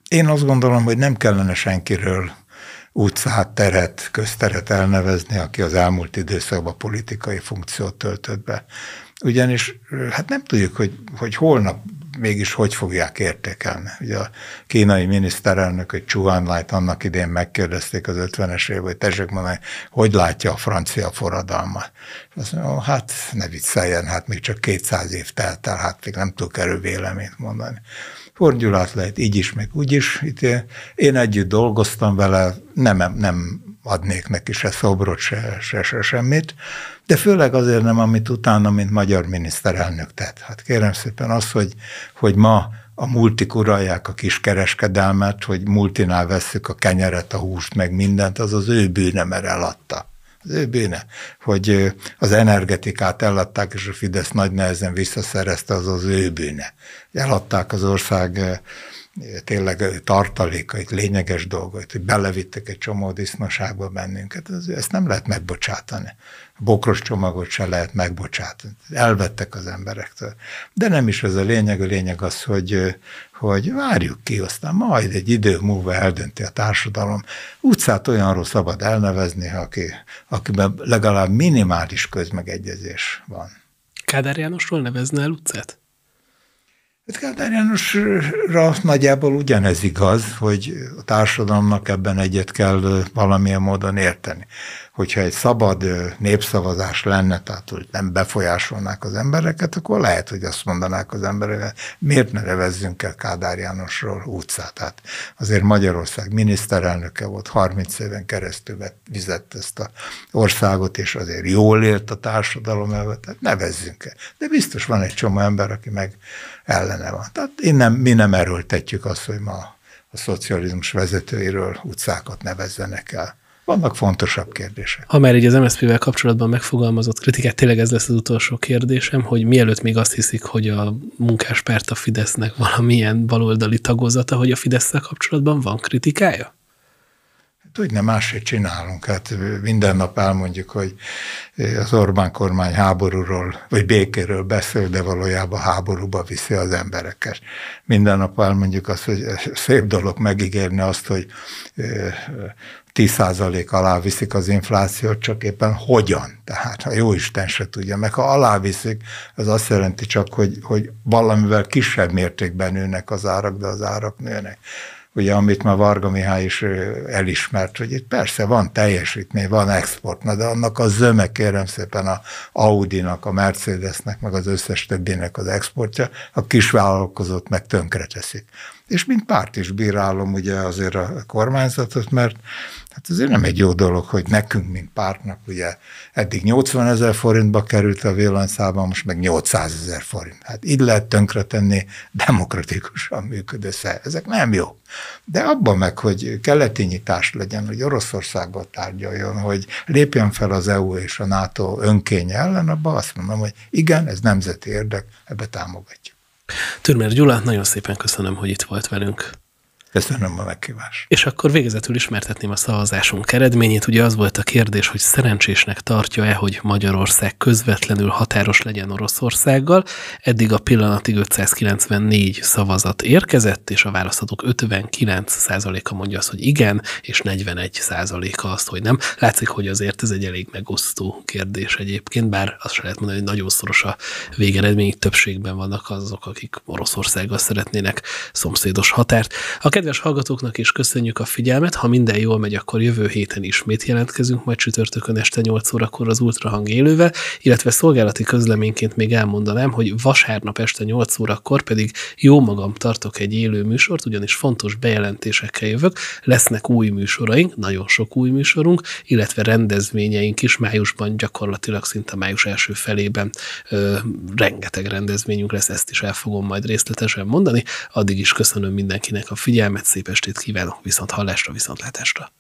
Én azt gondolom, hogy nem kellene senkiről utcát, teret, közteret elnevezni, aki az elmúlt időszakban politikai funkciót töltött be. Ugyanis hát nem tudjuk, hogy, hogy holnap mégis hogy fogják értékelni. Ugye a kínai miniszterelnök, hogy Chuan Light annak idén megkérdezték az 50-es évben, hogy tessék mondani, hogy látja a francia forradalmat. És azt mondja, hát ne vicceljen, hát még csak 200 év telt el, hát még nem tudok erő véleményt mondani fordulat lehet így is, meg úgy is. Itt én együtt dolgoztam vele, nem, nem adnék neki se szobrot, se, se, se semmit, de főleg azért nem, amit utána, mint magyar miniszterelnök tett. Hát kérem szépen az, hogy, hogy ma a multik uralják a kiskereskedelmet, hogy multinál vesszük a kenyeret, a húst, meg mindent, az az ő bűne, mert eladta. Az ő bűne, hogy az energetikát eladták, és a Fidesz nagy nehezen visszaszerezte, az az ő bűne. Eladták az ország tényleg tartalékait, lényeges dolgait, hogy belevittek egy csomó disznóságba bennünket, hát ezt nem lehet megbocsátani. A bokros csomagot se lehet megbocsátani. Elvettek az emberektől. De nem is ez a lényeg, a lényeg az, hogy, hogy várjuk ki, aztán majd egy idő múlva eldönti a társadalom. Utcát olyanról szabad elnevezni, aki, akiben legalább minimális közmegegyezés van. Kádár Jánosról nevezne el utcát? Hát Kádár Jánosra nagyjából ugyanez igaz, hogy a társadalomnak ebben egyet kell valamilyen módon érteni hogyha egy szabad népszavazás lenne, tehát hogy nem befolyásolnák az embereket, akkor lehet, hogy azt mondanák az emberek, miért ne nevezzünk el Kádár Jánosról utcát. Tehát azért Magyarország miniszterelnöke volt, 30 éven keresztül vizett ezt a országot, és azért jól élt a társadalom elve, tehát nevezzünk el. De biztos van egy csomó ember, aki meg ellene van. Tehát innen, mi nem erőltetjük azt, hogy ma a szocializmus vezetőiről utcákat nevezzenek el. Vannak fontosabb kérdések. Ha már így az MSZP-vel kapcsolatban megfogalmazott kritikát, tényleg ez lesz az utolsó kérdésem, hogy mielőtt még azt hiszik, hogy a munkáspárt a Fidesznek valamilyen baloldali tagozata, hogy a fidesz kapcsolatban van kritikája? hogy nem másért csinálunk. Hát minden nap elmondjuk, hogy az Orbán kormány háborúról, vagy békéről beszél, de valójában háborúba viszi az embereket. Minden nap elmondjuk azt, hogy szép dolog megígérni azt, hogy 10% alá viszik az inflációt, csak éppen hogyan? Tehát ha jó Isten se tudja, meg ha alá viszik, az azt jelenti csak, hogy, hogy valamivel kisebb mértékben nőnek az árak, de az árak nőnek ugye amit ma Varga Mihály is elismert, hogy itt persze van teljesítmény, van export, na de annak a zöme kérem szépen a Audi-nak, a Mercedesnek, meg az összes többinek az exportja, a kisvállalkozót meg tönkreteszik és mint párt is bírálom ugye azért a kormányzatot, mert hát azért nem egy jó dolog, hogy nekünk, mint pártnak, ugye eddig 80 ezer forintba került a villanyszába, most meg 800 ezer forint. Hát így lehet tönkretenni demokratikusan működő Ezek nem jó. De abban meg, hogy keleti nyitás legyen, hogy Oroszországgal tárgyaljon, hogy lépjen fel az EU és a NATO önkény ellen, abban azt mondom, hogy igen, ez nemzeti érdek, ebbe támogatjuk. Türmer Gyula, nagyon szépen köszönöm, hogy itt volt velünk. Köszönöm a meghívást. És akkor végezetül ismertetném a szavazásunk eredményét. Ugye az volt a kérdés, hogy szerencsésnek tartja-e, hogy Magyarország közvetlenül határos legyen Oroszországgal. Eddig a pillanatig 594 szavazat érkezett, és a válaszadók 59%-a mondja azt, hogy igen, és 41%-a azt, hogy nem. Látszik, hogy azért ez egy elég megosztó kérdés egyébként, bár azt se lehet mondani, hogy nagyon szoros a végeredmény, többségben vannak azok, akik Oroszországgal szeretnének szomszédos határt. A kedves hallgatóknak is köszönjük a figyelmet, ha minden jól megy, akkor jövő héten ismét jelentkezünk, majd csütörtökön este 8 órakor az Ultrahang élővel, illetve szolgálati közleményként még elmondanám, hogy vasárnap este 8 órakor pedig jó magam tartok egy élő műsort, ugyanis fontos bejelentésekkel jövök, lesznek új műsoraink, nagyon sok új műsorunk, illetve rendezvényeink is májusban gyakorlatilag szinte május első felében ö, rengeteg rendezvényünk lesz, ezt is el fogom majd részletesen mondani, addig is köszönöm mindenkinek a figyelmet, figyelmet, szép estét kívánok, viszont hallásra, viszont látásra.